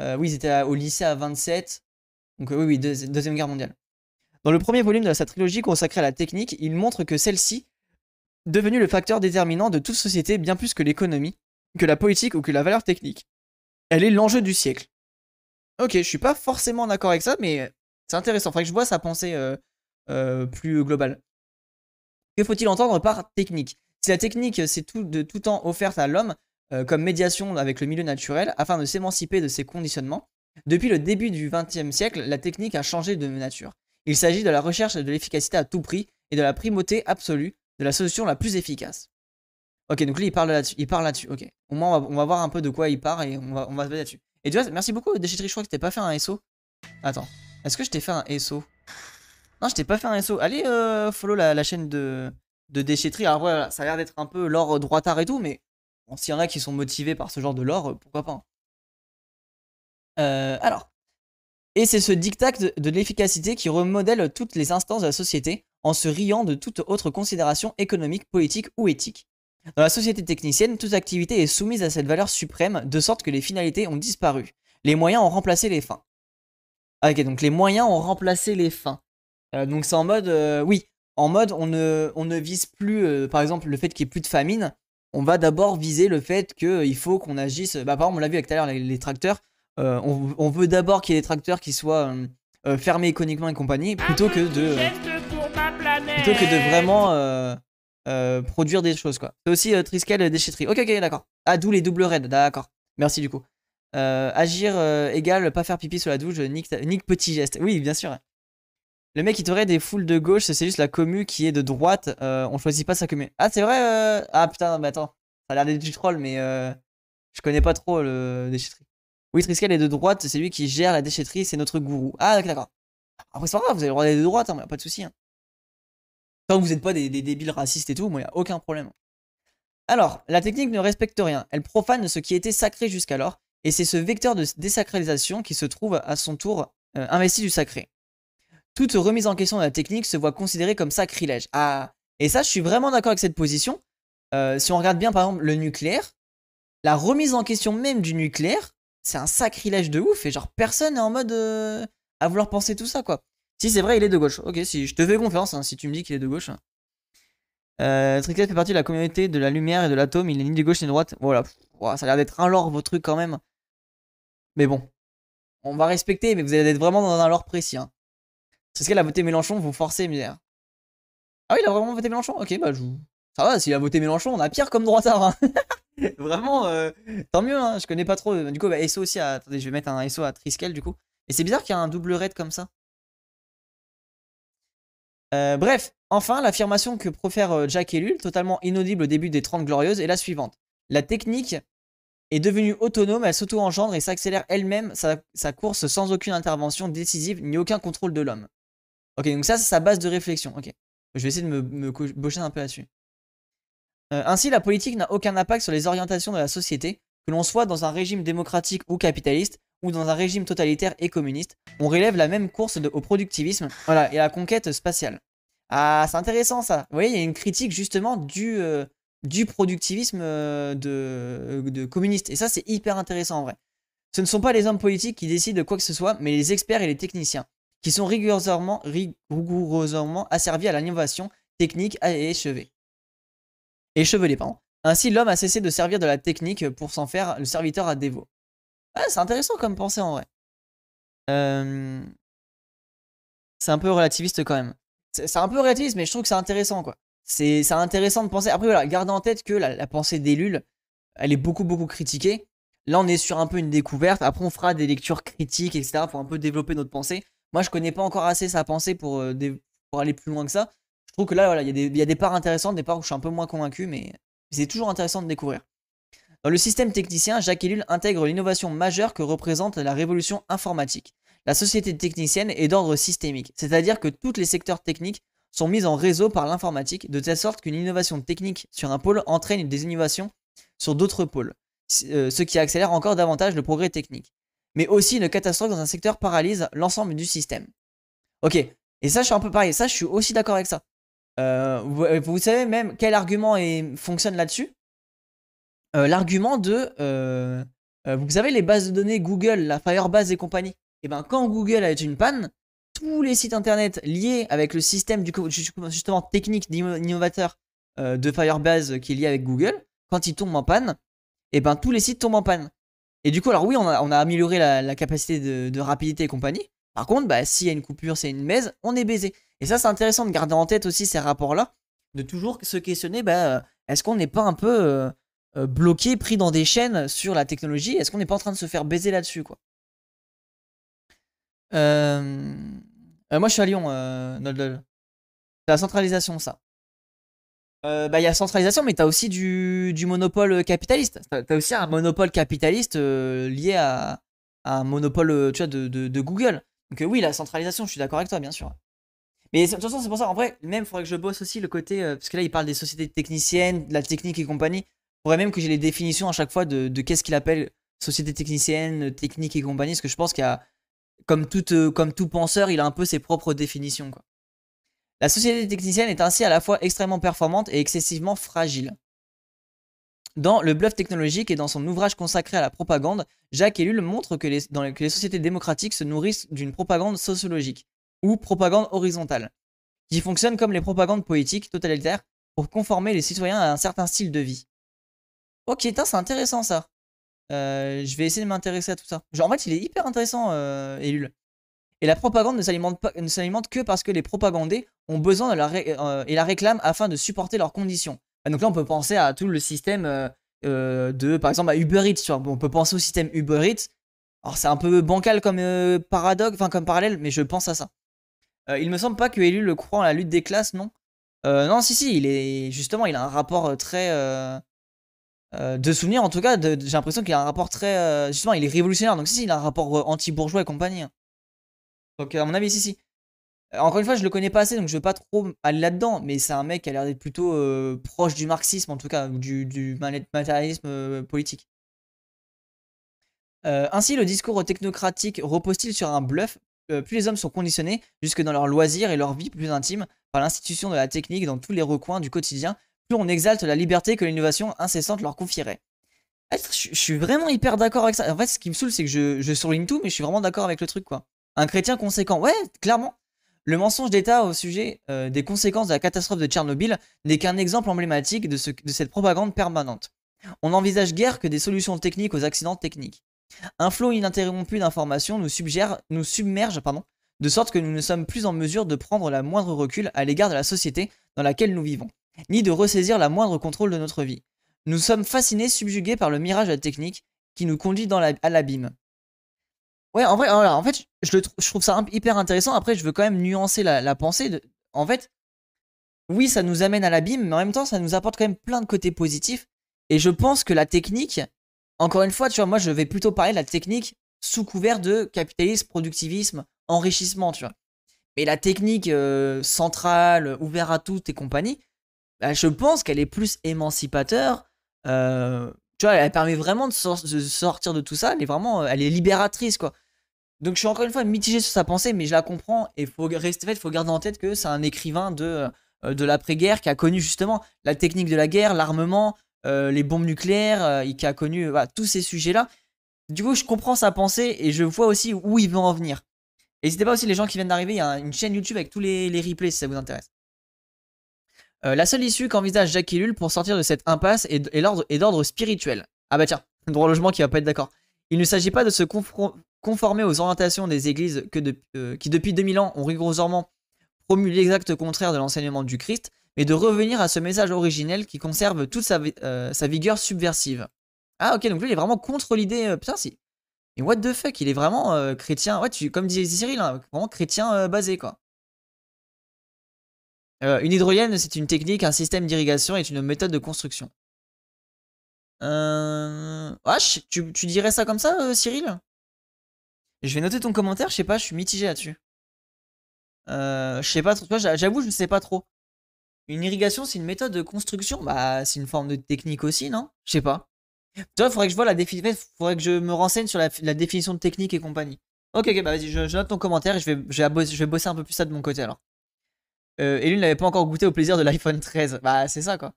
Euh, oui, ils étaient au lycée à 27. Donc euh, oui, oui, Deuxième Guerre mondiale. Dans le premier volume de sa trilogie consacrée à la technique, il montre que celle-ci, devenue le facteur déterminant de toute société bien plus que l'économie, que la politique ou que la valeur technique, elle est l'enjeu du siècle. Ok, je suis pas forcément d'accord avec ça, mais c'est intéressant. Faudrait que je vois sa pensée euh, euh, plus globale. Que faut-il entendre par technique Si la technique, euh, c'est tout, de tout temps offerte à l'homme comme médiation avec le milieu naturel afin de s'émanciper de ses conditionnements, depuis le début du XXe siècle, la technique a changé de nature. Il s'agit de la recherche de l'efficacité à tout prix et de la primauté absolue de la solution la plus efficace. Ok, donc il parle là-dessus. Il parle là-dessus. Ok. Au moins, on va, voir un peu de quoi il parle et on va, on va là-dessus. Et tu vois, merci beaucoup, déchetterie. Je crois que t'es pas fait un SO. Attends. Est-ce que je t'ai fait un SO Non, je t'ai pas fait un SO. Allez, euh, follow la, chaîne de, de déchetterie. Alors voilà, ça a l'air d'être un peu l'or euh, droitard et tout, mais s'il y en a qui sont motivés par ce genre de l'or, euh, pourquoi pas hein. Alors. Et c'est ce diktat de, de l'efficacité qui remodèle toutes les instances de la société en se riant de toute autre considération économique, politique ou éthique. Dans la société technicienne, toute activité est soumise à cette valeur suprême, de sorte que les finalités ont disparu. Les moyens ont remplacé les fins. Ah, ok, donc les moyens ont remplacé les fins. Euh, donc c'est en mode, euh, oui, en mode on ne, on ne vise plus, euh, par exemple, le fait qu'il n'y ait plus de famine. On va d'abord viser le fait qu'il faut qu'on agisse. Bah, par exemple, on l'a vu avec tout à l'heure, les, tracteurs. On, on, veut d'abord qu'il y ait des tracteurs qui soient fermés économiquement et compagnie, plutôt que de. Plutôt que de vraiment euh, produire des choses, quoi. C'est aussi euh, Triskel euh, déchetterie. Ok, ok, d'accord. Ah, d'où les doubles raids, d'accord. Merci du coup. agir égal pas faire pipi sur la douche, nique, petit geste. Oui, bien sûr. Le mec qui t'aurait des foules de gauche, c'est juste la commu qui est de droite. on choisit pas sa commu. Ah, c'est vrai Ah putain, mais attends. Ça a l'air du troll, mais je connais pas trop le déchetterie. Oui, Triskel est de droite, c'est lui qui gère la déchetterie, c'est notre gourou. Ah, d'accord. Après, c'est pas grave, vous avez le droit d'être de droite, hein, pas de soucis. Hein. Tant que vous n'êtes pas des, débiles racistes et tout, moi, il n'y a aucun problème. Alors, la technique ne respecte rien. Elle profane ce qui était sacré jusqu'alors, et c'est ce vecteur de désacralisation qui se trouve à son tour euh, investi du sacré. Toute remise en question de la technique se voit considérée comme sacrilège. Ah, et ça, je suis vraiment d'accord avec cette position. Euh, si on regarde bien, par exemple, le nucléaire, la remise en question même du nucléaire, c'est un sacrilège de ouf, et genre personne n'est en mode euh, à vouloir penser tout ça, quoi. Si c'est vrai, il est de gauche. Ok, si je te fais confiance, hein, si tu me dis qu'il est de gauche. Euh, Triskel fait partie de la communauté de la lumière et de l'atome. Il est ni de gauche ni de droite. Voilà. ça a l'air d'être un lore, vos trucs quand même. Mais bon. On va respecter, mais vous allez être vraiment dans un lore précis. Hein. C'est ce a voté Mélenchon, vous forcez, mais. Ah oui, il a vraiment voté Mélenchon Ok, bah je... Ça va, s'il a voté Mélenchon, on a pire comme droitard. Hein. vraiment, euh, tant mieux, hein, je connais pas trop. Du coup, bah, SO aussi. Attendez, je vais mettre un SO à Triskel, du coup. Et c'est bizarre qu'il y a un double raid comme ça. Euh, bref, enfin, l'affirmation que profère euh, Jack Ellul, totalement inaudible au début des 30 Glorieuses, est la suivante. La technique est devenue autonome, elle s'auto-engendre et s'accélère elle-même sa, course sans aucune intervention décisive ni aucun contrôle de l'homme. Ok, donc ça, c'est sa base de réflexion. Ok, je vais essayer de me, boucher un peu là-dessus. Euh, ainsi, la politique n'a aucun impact sur les orientations de la société, que l'on soit dans un régime démocratique ou capitaliste, ou dans un régime totalitaire et communiste, on relève la même course au productivisme voilà, et à la conquête spatiale. Ah, c'est intéressant ça. Vous voyez, il y a une critique justement du, euh, du productivisme euh, euh, de, communiste. Et ça, c'est hyper intéressant en vrai. Ce ne sont pas les hommes politiques qui décident de quoi que ce soit, mais les experts et les techniciens, qui sont rigoureusement, rigoureusement asservis à l'innovation technique et échevée. Échevelée, pardon. Ainsi, l'homme a cessé de servir de la technique pour s'en faire le serviteur à dévot c'est intéressant comme pensée en vrai. C'est un peu relativiste quand même. C'est un peu relativiste, mais je trouve que c'est intéressant quoi. C'est intéressant de penser. Après, voilà, gardez en tête que la, pensée d'Ellul, elle est beaucoup beaucoup critiquée. Là, on est sur un peu une découverte. Après, on fera des lectures critiques, etc. pour un peu développer notre pensée. Moi, je connais pas encore assez sa pensée pour, euh, aller plus loin que ça. Je trouve que là, voilà, il y, y, a des parts intéressantes, des parts où je suis un peu moins convaincu, mais c'est toujours intéressant de découvrir. Dans le système technicien, Jacques Ellul intègre l'innovation majeure que représente la révolution informatique. La société technicienne est d'ordre systémique, c'est-à-dire que tous les secteurs techniques sont mis en réseau par l'informatique, de telle sorte qu'une innovation technique sur un pôle entraîne des innovations sur d'autres pôles, ce euh, qui accélère encore davantage le progrès technique. Mais aussi une catastrophe dans un secteur paralyse l'ensemble du système. Ok, et ça je suis un peu pareil, ça je suis aussi d'accord avec ça. Euh, euh, vous, savez même quel argument fonctionne là-dessus euh, l'argument de euh, euh, vous savez les bases de données Google, la Firebase et compagnie. Et eh ben quand Google a une panne, tous les sites internet liés avec le système du justement technique d'innovateur de Firebase qui est lié avec Google, quand ils tombent en panne, et eh ben tous les sites tombent en panne. Et du coup alors oui on a, amélioré la, capacité de, rapidité et compagnie. Par contre bah s'il y a une coupure, c'est une messe, on est baisé. Et ça c'est intéressant de garder en tête aussi ces rapports là, de toujours se questionner bah est-ce qu'on n'est pas un peu euh, bloqué pris dans des chaînes sur la technologie. Est-ce qu'on n'est pas en train de se faire baiser là-dessus, quoi euh, euh, Moi, je suis à Lyon, Noldol. C'est la centralisation, ça. Bah, il y a centralisation, mais tu as aussi du, du monopole capitaliste. Tu as aussi un monopole capitaliste lié à, un monopole tu de, de, Google. Donc oui, la centralisation, je suis d'accord avec toi, bien sûr. Mais de toute façon, c'est pour ça, en vrai, même, il faudrait que je bosse aussi le côté, parce que là, il parle des sociétés techniciennes, de la technique et compagnie faudrait même que j'ai les définitions à chaque fois de, qu'est-ce qu'il appelle société technicienne, technique et compagnie, parce que je pense qu'il y a, comme, tout euh, penseur, il a un peu ses propres définitions. La société technicienne est ainsi à la fois extrêmement performante et excessivement fragile. Dans Le bluff technologique et dans son ouvrage consacré à la propagande, Jacques Ellul montre que les, que les sociétés démocratiques se nourrissent d'une propagande sociologique, ou propagande horizontale, qui fonctionne comme les propagandes politiques totalitaires pour conformer les citoyens à un certain style de vie. Ok, c'est intéressant ça. Euh, je vais essayer de m'intéresser à tout ça. Genre, en fait, il est hyper intéressant, euh, Et la propagande ne s'alimente, que parce que les propagandés ont besoin de la euh, et la réclament afin de supporter leurs conditions. Ah, donc là, on peut penser à tout le système euh, de, par exemple, à Uber Eats. Tu vois. On peut penser au système Uber Eats. Alors, c'est un peu bancal comme paradoxe, enfin comme parallèle, mais je pense à ça. il me semble pas que Elul croit en la lutte des classes, non Non, si, si, il est justement, il a un rapport très euh, de souvenir en tout cas, j'ai l'impression qu'il a un rapport très. Euh, justement, il est révolutionnaire, donc si, il a un rapport euh, anti-bourgeois et compagnie. Donc, à mon avis, si, si. Encore une fois, je le connais pas assez, donc je veux pas trop aller là-dedans, mais c'est un mec qui a l'air d'être plutôt proche du marxisme, en tout cas, ou du, du matérialisme politique. ainsi, le discours technocratique repose-t-il sur un bluff Plus les hommes sont conditionnés, jusque dans leurs loisirs et leur vie plus intime, par l'institution de la technique dans tous les recoins du quotidien, on exalte la liberté que l'innovation incessante leur confierait. Ah, je, suis vraiment hyper d'accord avec ça. En fait, ce qui me saoule, c'est que je, je surligne tout, mais je suis vraiment d'accord avec le truc, quoi. Un chrétien conséquent, ouais, clairement. Le mensonge d'État au sujet euh, des conséquences de la catastrophe de Tchernobyl n'est qu'un exemple emblématique de, cette propagande permanente. On n'envisage guère que des solutions techniques aux accidents techniques. Un flot ininterrompu d'informations nous, nous submerge pardon, de sorte que nous ne sommes plus en mesure de prendre la moindre recul à l'égard de la société dans laquelle nous vivons ni de ressaisir la moindre contrôle de notre vie. Nous sommes fascinés, subjugués par le mirage de la technique qui nous conduit à l'abîme. Ouais, en vrai, en fait, je, trouve ça hyper intéressant. Après, je veux quand même nuancer la, pensée. en fait, oui, ça nous amène à l'abîme, mais en même temps, ça nous apporte quand même plein de côtés positifs. Et je pense que la technique, encore une fois, tu vois, moi, je vais plutôt parler de la technique sous couvert de capitalisme, productivisme, enrichissement, tu vois. Mais la technique euh, centrale, ouverte à toutes et compagnie, bah, je pense qu'elle est plus émancipateur. Euh, tu vois, elle permet vraiment de, sortir de tout ça. Elle est vraiment, euh, elle est libératrice, quoi. Donc je suis encore une fois mitigé sur sa pensée, mais je la comprends. Et faut rester fait, faut garder en tête que c'est un écrivain de euh, de l'après-guerre qui a connu justement la technique de la guerre, l'armement, les bombes nucléaires, il qui a connu tous ces sujets-là. Du coup, je comprends sa pensée et je vois aussi où il veut en venir. N'hésitez pas aussi les gens qui viennent d'arriver, il y a une chaîne YouTube avec tous les, les replays si ça vous intéresse. Euh, la seule issue qu'envisage Jacques Lul pour sortir de cette impasse est, d'ordre spirituel. Ah bah tiens, droit logement qui va pas être d'accord. Il ne s'agit pas de se conformer aux orientations des églises que euh, qui depuis 2000 ans ont rigoureusement promu l'exact contraire de l'enseignement du Christ, mais de revenir à ce message originel qui conserve toute sa, euh, vigueur subversive. Ah ok, donc lui il est vraiment contre l'idée... putain si. Et what the fuck, il est vraiment chrétien. Ouais, tu, comme disait Cyril, hein, vraiment chrétien basé quoi. Euh, une hydrolienne, c'est une technique, un système d'irrigation et une méthode de construction. Euh... Ah, tu, dirais ça comme ça, euh, Cyril Je vais noter ton commentaire, je sais pas, je suis mitigé là-dessus. Euh, je sais pas trop, j'avoue, je ne sais pas trop. Une irrigation, c'est une méthode de construction Bah, c'est une forme de technique aussi, non Je sais pas. Toi, faudrait que je vois la définition, faudrait que je me renseigne sur la, définition de technique et compagnie. Ok, ok, bah vas-y, je, note ton commentaire et je vais, je vais bosser un peu plus ça de mon côté alors. Euh, et lui n'avait pas encore goûté au plaisir de l'iPhone 13. Bah, c'est ça, quoi.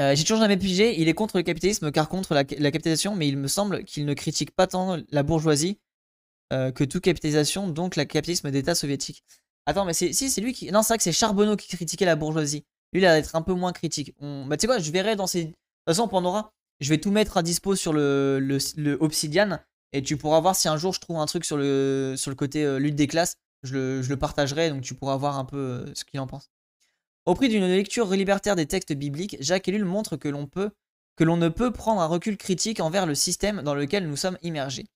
Euh, j'ai toujours jamais pigé, il est contre le capitalisme car contre la, capitalisation, mais il me semble qu'il ne critique pas tant la bourgeoisie euh, que toute capitalisation, donc le capitalisme d'État soviétique. Attends, mais si, c'est lui qui. Non, c'est vrai que c'est Charbonneau qui critiquait la bourgeoisie. Lui, il a être un peu moins critique. Bah, tu sais quoi, je verrai dans ces. De toute façon, aura. je vais tout mettre à dispo sur le, le, Obsidian et tu pourras voir si un jour je trouve un truc sur le, sur le côté lutte des classes. Je le, partagerai, donc tu pourras voir un peu euh, ce qu'il en pense. Au prix d'une lecture libertaire des textes bibliques, Jacques Ellul montre que l'on ne peut prendre un recul critique envers le système dans lequel nous sommes immergés,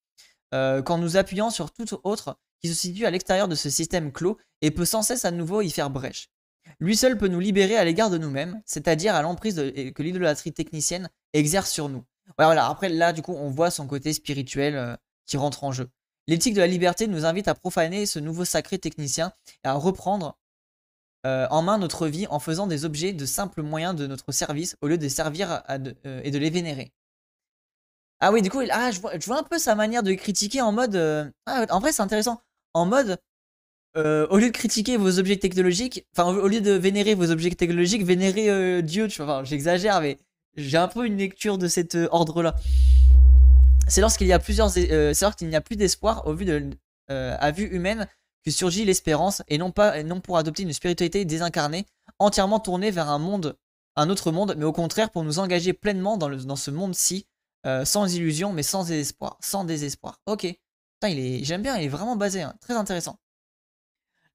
euh, qu'en nous appuyant sur tout autre qui se situe à l'extérieur de ce système clos et peut sans cesse à nouveau y faire brèche. Lui seul peut nous libérer à l'égard de nous-mêmes, c'est-à-dire à, l'emprise que l'idolâtrie technicienne exerce sur nous. voilà, après là, du coup, on voit son côté spirituel euh, qui rentre en jeu. L'éthique de la liberté nous invite à profaner ce nouveau sacré technicien et à reprendre euh, en main notre vie en faisant des objets de simples moyens de notre service au lieu de servir euh, et de les vénérer. Ah oui, du coup, ah, je, vois, un peu sa manière de critiquer en mode... Euh, ah, en vrai, c'est intéressant. En mode, au lieu de critiquer vos objets technologiques, enfin, au lieu de vénérer vos objets technologiques, vénérer Dieu, tu vois, enfin, j'exagère, mais j'ai un peu une lecture de cet ordre-là. C'est lorsqu'il y a plusieurs, euh, n'y a plus d'espoir euh, à vue humaine que surgit l'espérance et non pas, non pour adopter une spiritualité désincarnée, entièrement tournée vers un monde, un autre monde, mais au contraire pour nous engager pleinement dans, ce monde-ci, euh, sans illusion mais sans désespoir, sans désespoir. Ok, j'aime bien, il est vraiment basé, hein. très intéressant.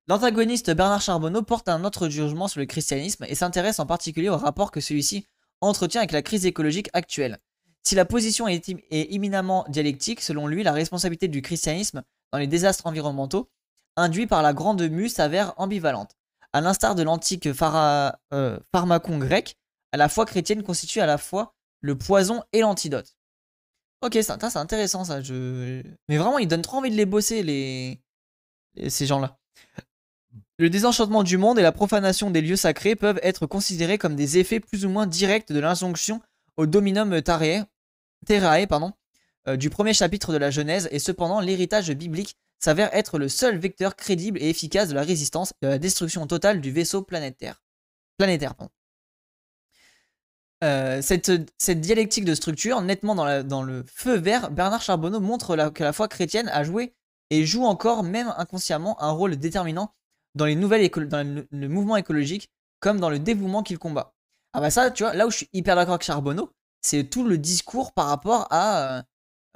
L'antagoniste Bernard Charbonneau porte un autre jugement sur le christianisme et s'intéresse en particulier au rapport que celui-ci entretient avec la crise écologique actuelle. Si la position est, est éminemment dialectique, selon lui, la responsabilité du christianisme dans les désastres environnementaux induits par la grande mue s'avère ambivalente. À l'instar de l'antique euh, pharmacon grec, à la foi chrétienne constitue à la fois le poison et l'antidote. Ok, c'est intéressant ça. Mais vraiment, il donne trop envie de les bosser, les... ces gens-là. Le désenchantement du monde et la profanation des lieux sacrés peuvent être considérés comme des effets plus ou moins directs de l'injonction au Dominum Tarae, Terrae euh, du premier chapitre de la Genèse, et cependant l'héritage biblique s'avère être le seul vecteur crédible et efficace de la résistance et de la destruction totale du vaisseau planétaire. planétaire euh, cette, dialectique de structure, nettement dans, le feu vert, Bernard Charbonneau montre que la foi chrétienne a joué et joue encore, même inconsciemment, un rôle déterminant dans, les nouvelles dans le mouvement écologique comme dans le dévouement qu'il combat. Ah bah ça, tu vois, là où je suis hyper d'accord avec Charbonneau, c'est tout le discours par rapport à euh,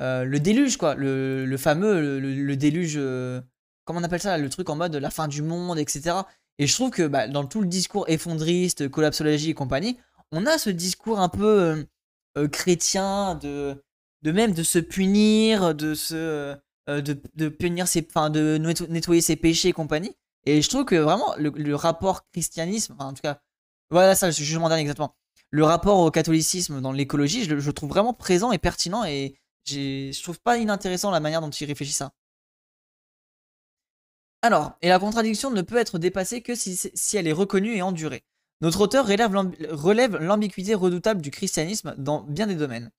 euh, le déluge, quoi. Le, le fameux, le, déluge, euh, comment on appelle ça, le truc en mode la fin du monde, etc. Et je trouve que bah, dans tout le discours effondriste, collapsologie et compagnie, on a ce discours un peu chrétien de, de même de se punir, de se... de, de punir ses, enfin, de nettoyer ses péchés et compagnie. Et je trouve que vraiment, le, rapport christianisme, en tout cas, voilà ça, le jugement dernier, exactement. Le rapport au catholicisme dans l'écologie, je, le trouve vraiment présent et pertinent et je trouve pas inintéressant la manière dont il réfléchit ça. Alors, et la contradiction ne peut être dépassée que si, si elle est reconnue et endurée. Notre auteur relève l'ambiguïté redoutable du christianisme dans bien des domaines.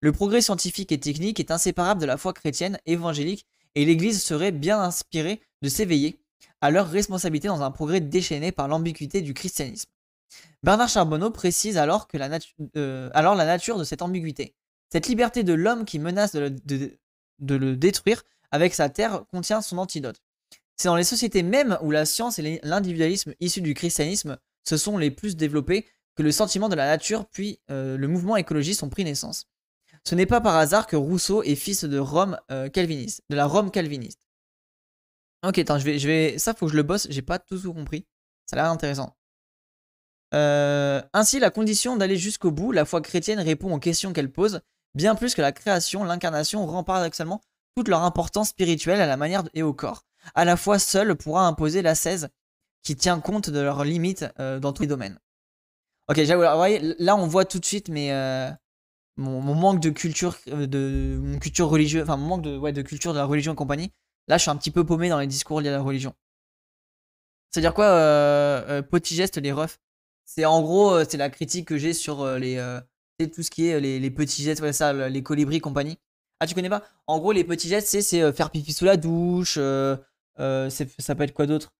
Le progrès scientifique et technique est inséparable de la foi chrétienne évangélique et l'Église serait bien inspirée de s'éveiller à leur responsabilité dans un progrès déchaîné par l'ambiguïté du christianisme. Bernard Charbonneau précise alors, que la, euh, alors la nature de cette ambiguïté. Cette liberté de l'homme qui menace de le, détruire avec sa terre contient son antidote. C'est dans les sociétés mêmes où la science et l'individualisme issus du christianisme se sont les plus développés que le sentiment de la nature puis euh, le mouvement écologiste ont pris naissance. Ce n'est pas par hasard que Rousseau est fils de Rome euh, calviniste, de la Rome calviniste. Ok, attends, je vais, je vais, ça faut que je le bosse, j'ai pas tout compris. Ça a l'air intéressant. Euh, ainsi, la condition d'aller jusqu'au bout, la foi chrétienne répond aux questions qu'elle pose, bien plus que la création, l'incarnation rend paradoxalement toute leur importance spirituelle à la manière et au corps. À la fois seule pourra imposer la 16 qui tient compte de leurs limites euh, dans tous les domaines. Ok, là on voit tout de suite mais, euh, mon, manque de culture, de mon culture religieuse, enfin mon manque de, ouais, de culture de la religion et compagnie. Là, je suis un petit peu paumé dans les discours liés à la religion. C'est-à-dire quoi, petit geste, les refs c'est en gros, euh, c'est la critique que j'ai sur euh, les, euh, tout ce qui est les, petits jets, ça, les colibris, compagnie. Ah, tu connais pas En gros, les petits jets, c'est faire pipi sous la douche, ça peut être quoi d'autre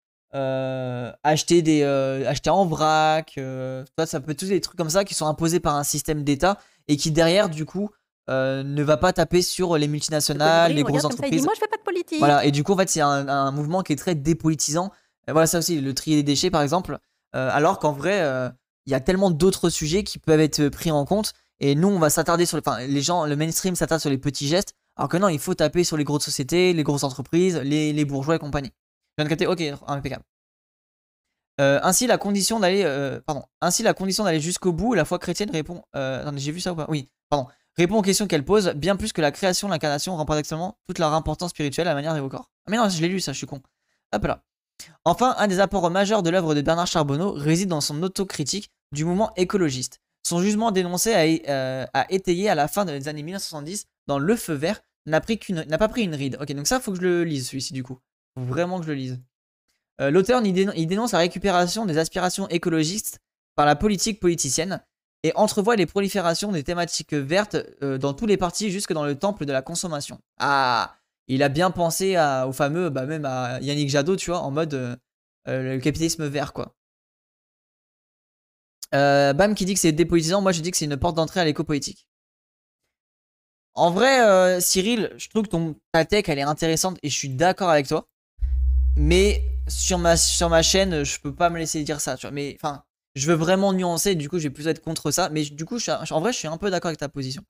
acheter des acheter en vrac ça, peut être tous des trucs comme ça qui sont imposés par un système d'État et qui derrière du coup ne va pas taper sur les multinationales les grosses entreprises moi je fais pas de politique voilà et du coup en fait c'est un, mouvement qui est très dépolitisant voilà ça aussi le trier des déchets par exemple euh, alors qu'en vrai, euh, il y a tellement d'autres sujets qui peuvent être pris en compte. Et nous, on va s'attarder sur les, enfin, les gens, le mainstream s'attarde sur les petits gestes. Alors que non, il faut taper sur les grosses sociétés, les grosses entreprises, les, les bourgeois et compagnie. Je viens de ok, impeccable. Euh, ainsi, la condition d'aller, pardon, ainsi la condition d'aller jusqu'au bout, la foi chrétienne répond. j'ai vu ça ou pas Oui, pardon. Répond aux questions qu'elle pose, bien plus que la création, l'incarnation remplace actuellement toute leur importance spirituelle à la manière des corps. Ah, mais non, je l'ai lu, ça, je suis con. Hop là. Enfin, un des apports majeurs de l'œuvre de Bernard Charbonneau réside dans son autocritique du mouvement écologiste. Son jugement dénoncé a, euh, étayé à la fin des années 1970 dans Le Feu Vert n'a pas pris une ride. Ok, donc ça, faut que je le lise, celui-ci, du coup. Faut vraiment que je le lise. Euh, l'auteur il dénonce la récupération des aspirations écologistes par la politique politicienne et entrevoit les proliférations des thématiques vertes euh, dans tous les partis jusque dans le temple de la consommation. Ah il a bien pensé au fameux, bah, même à Yannick Jadot, tu vois, en mode euh, euh, le capitalisme vert, quoi. Euh, Bam qui dit que c'est dépolitisant, moi je dis que c'est une porte d'entrée à l'éco-politique. En vrai, Cyril, je trouve que ton, ta tech elle est intéressante et je suis d'accord avec toi. Mais sur ma, sur ma chaîne, je peux pas me laisser dire ça, tu vois. Mais enfin, je veux vraiment nuancer, du coup je vais plus être contre ça. Mais du coup, en vrai, je suis un peu d'accord avec ta position.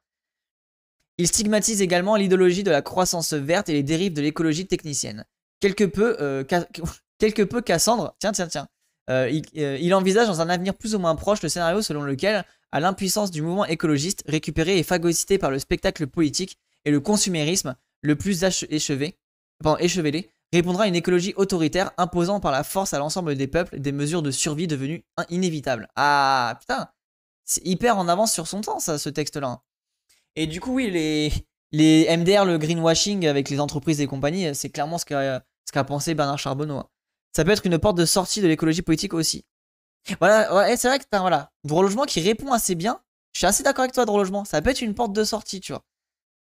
Il stigmatise également l'idéologie de la croissance verte et les dérives de l'écologie technicienne. Quelque peu, euh, Quelque peu Cassandre, tiens, tiens, tiens, euh, euh, il, envisage dans un avenir plus ou moins proche le scénario selon lequel, à l'impuissance du mouvement écologiste, récupéré et phagocyté par le spectacle politique et le consumérisme le plus échevé, échevelé, répondra à une écologie autoritaire imposant par la force à l'ensemble des peuples des mesures de survie devenues inévitables. Ah putain, c'est hyper en avance sur son temps ça, ce texte-là. Et du coup, oui, les, MDR, le greenwashing avec les entreprises et compagnies, euh, c'est clairement euh, ce qu'a pensé Bernard Charbonneau. Hein. Ça peut être une porte de sortie de l'écologie politique aussi. Voilà, c'est vrai que as, voilà, qui répond assez bien. Je suis assez d'accord avec toi, logement Ça peut être une porte de sortie, tu vois.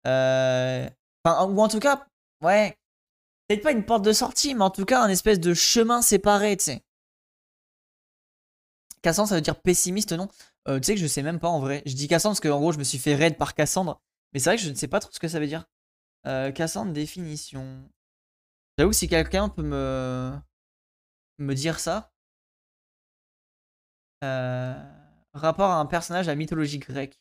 Euh, ou en tout cas, ouais, peut-être pas une porte de sortie, mais en tout cas un espèce de chemin séparé, tu sais. Cassant, ça veut dire pessimiste, non euh, tu sais que je sais même pas en vrai. Je dis Cassandre parce qu'en gros, je me suis fait raid par Cassandre. Mais c'est vrai que je ne sais pas trop ce que ça veut dire. Euh, Cassandre, définition. J'avoue, si quelqu'un peut me. me dire ça. Euh, rapport à un personnage à mythologie grecque.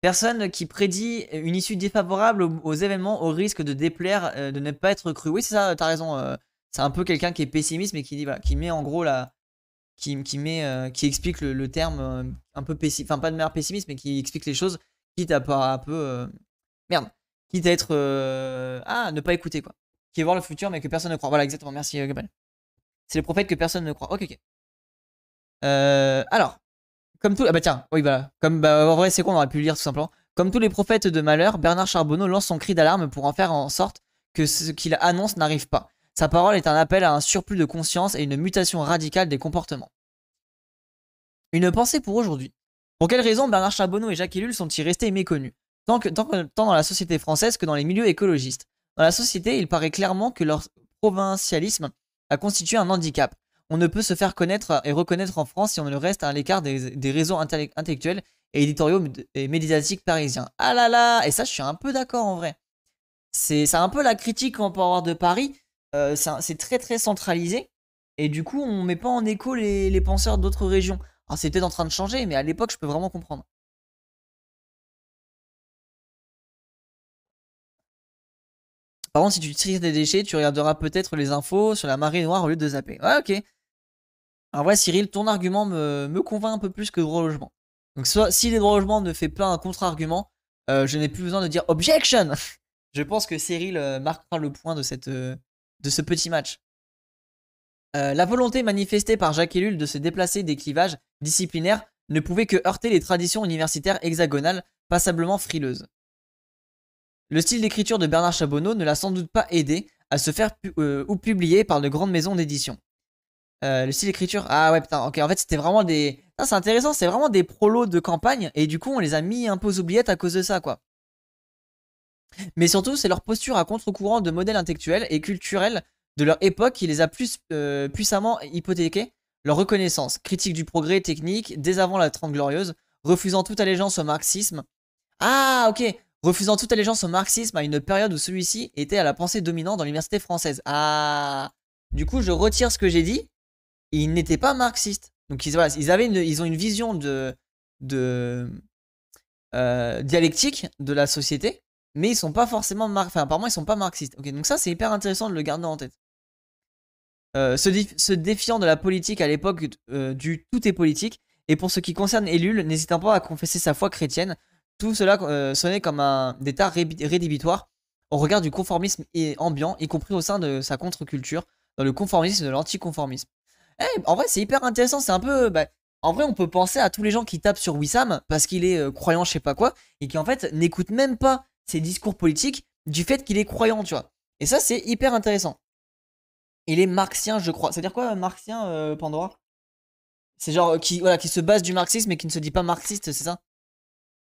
Personne qui prédit une issue défavorable aux, événements au risque de déplaire, de ne pas être cru. Oui, c'est ça, t'as raison. c'est un peu quelqu'un qui est pessimiste, mais qui dit, qui met en gros la, qui, qui, met, euh, qui explique le, terme euh, un peu pessimiste, enfin pas de manière pessimiste, mais qui explique les choses, quitte à pas un peu. Euh, merde, quitte à être. ah, ne pas écouter quoi. Qui est voir le futur, mais que personne ne croit. Voilà, exactement, merci Gabriel. C'est le prophète que personne ne croit. Ok, ok. alors, comme tout. Ah bah tiens, oui, voilà. Comme, bah, en vrai, c'est quoi, on aurait pu le lire tout simplement. Comme tous les prophètes de malheur, Bernard Charbonneau lance son cri d'alarme pour en faire en sorte que ce qu'il annonce n'arrive pas. Sa parole est un appel à un surplus de conscience et une mutation radicale des comportements. Une pensée pour aujourd'hui. Pour quelles raisons Bernard Chabonneau et Jacques Ellul sont-ils restés méconnus, tant, dans la société française que dans les milieux écologistes Dans la société, il paraît clairement que leur provincialisme a constitué un handicap. On ne peut se faire connaître et reconnaître en France si on ne reste à l'écart des, des, réseaux intellectuels et éditoriaux et médiatiques parisiens. Ah là là Et ça, je suis un peu d'accord en vrai. C'est un peu la critique qu'on peut avoir de Paris, euh, c'est très très centralisé. Et du coup, on met pas en écho les, penseurs d'autres régions. Alors c'était en train de changer, mais à l'époque, je peux vraiment comprendre. Par contre, si tu utilises des déchets, tu regarderas peut-être les infos sur la marée noire au lieu de zapper. Ouais, ok. Alors ouais, Cyril, ton argument me, convainc un peu plus que le droit logement. Donc soit, si les droits logement ne fait pas un contre-argument, euh, je n'ai plus besoin de dire objection. je pense que Cyril euh, marquera le point de cette, de ce petit match. Euh, la volonté manifestée par Jacques Ellul de se déplacer des clivages disciplinaires ne pouvait que heurter les traditions universitaires hexagonales passablement frileuses. Le style d'écriture de Bernard Chabonneau ne l'a sans doute pas aidé à se faire euh, ou publier par de grandes maisons d'édition. Euh, le style d'écriture, ah ouais putain, ok, en fait c'était vraiment des... c'est intéressant, c'est vraiment des prolos de campagne, et du coup on les a mis un peu aux oubliettes à cause de ça, quoi. Mais surtout, c'est leur posture à contre-courant de modèles intellectuels et culturels de leur époque qui les a plus euh, puissamment hypothéqués leur reconnaissance, critique du progrès technique dès avant la Trente Glorieuse, refusant toute allégeance au marxisme. Ah, ok Refusant toute allégeance au marxisme à une période où celui-ci était à la pensée dominante dans l'université française. Ah Du coup, je retire ce que j'ai dit. Ils n'étaient pas marxistes. Donc, ils, ont une vision de, de euh, dialectique de la société mais ils sont pas forcément enfin apparemment ils sont pas marxistes. Ok, donc ça c'est hyper intéressant de le garder en tête. se, euh, défiant de la politique à l'époque euh, du tout est politique, et pour ce qui concerne Ellul, n'hésitant pas à confesser sa foi chrétienne, tout cela euh, sonnait comme un état rédhibitoire au regard du conformisme et ambiant, y compris au sein de sa contre-culture, dans le conformisme et de l'anticonformisme. Eh, en vrai, c'est hyper intéressant, c'est un peu. Bah, en vrai, on peut penser à tous les gens qui tapent sur Wissam parce qu'il est croyant, je sais pas quoi, et qui en fait n'écoutent même pas ses discours politiques du fait qu'il est croyant, tu vois. Et ça, c'est hyper intéressant. Il est marxien, je crois. C'est-à-dire quoi, marxien, euh, Pandora C'est genre euh, qui, voilà, qui se base du marxisme et qui ne se dit pas marxiste, c'est ça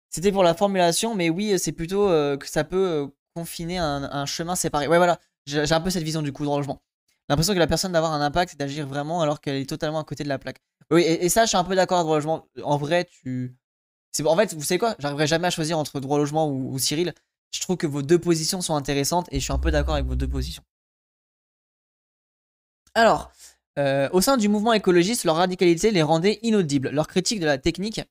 C'était pour la formulation, mais oui, euh, c'est plutôt que ça peut confiner un, chemin séparé. Ouais, voilà, j'ai un peu cette vision du coup de rangement. L'impression que la personne d'avoir un impact c'est d'agir vraiment alors qu'elle est totalement à côté de la plaque. Oui, et, ça, je suis un peu d'accord, le rangement. En vrai, tu en fait, vous savez quoi J'arriverai jamais à choisir entre droit logement ou, Cyril. Je trouve que vos deux positions sont intéressantes et je suis un peu d'accord avec vos deux positions. Alors, euh, au sein du mouvement écologiste, leur radicalité les rendait inaudibles. Leur critique de la technique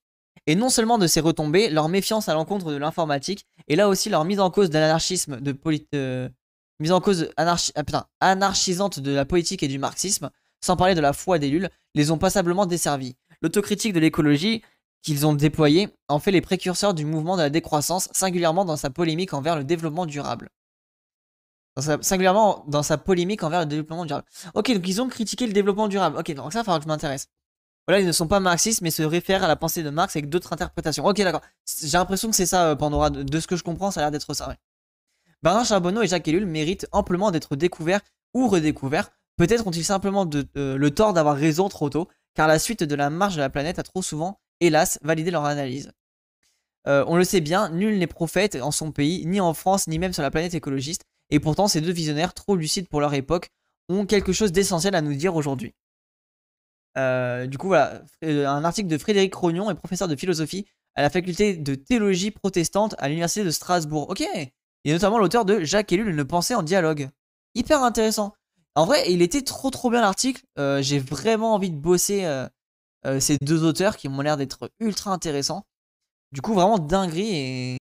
et non seulement de ses retombées, leur méfiance à l'encontre de l'informatique et là aussi leur mise en cause de l'anarchisme de mise en cause ah, putain, anarchisante de la politique et du marxisme, sans parler de la foi des lules, les ont passablement desservis. L'autocritique de l'écologie qu'ils ont déployé, en fait les précurseurs du mouvement de la décroissance, singulièrement dans sa polémique envers le développement durable. singulièrement dans sa polémique envers le développement durable. Ok, donc ils ont critiqué le développement durable. Ok, donc ça, il faudra que je m'intéresse. Voilà, ils ne sont pas marxistes, mais se réfèrent à la pensée de Marx avec d'autres interprétations. Ok, d'accord. J'ai l'impression que c'est ça, euh, Pandora. De, ce que je comprends, ça a l'air d'être ça. Ouais. Bernard Charbonneau et Jacques Ellul méritent amplement d'être découverts ou redécouverts. Peut-être ont-ils simplement euh, le tort d'avoir raison trop tôt, car la suite de la marche de la planète a trop souvent hélas, valider leur analyse. Euh, on le sait bien, nul n'est prophète en son pays, ni en France, ni même sur la planète écologiste, et pourtant ces deux visionnaires, trop lucides pour leur époque, ont quelque chose d'essentiel à nous dire aujourd'hui. Euh, du coup, voilà, euh, un article de Frédéric Rognon est professeur de philosophie à la faculté de théologie protestante à l'université de Strasbourg. Ok Et notamment l'auteur de Jacques Ellul, Une pensée en dialogue. Hyper intéressant. En vrai, il était trop trop bien l'article. J'ai vraiment envie de bosser euh, ces deux auteurs qui m'ont l'air d'être ultra intéressants. Du coup, vraiment dinguerie et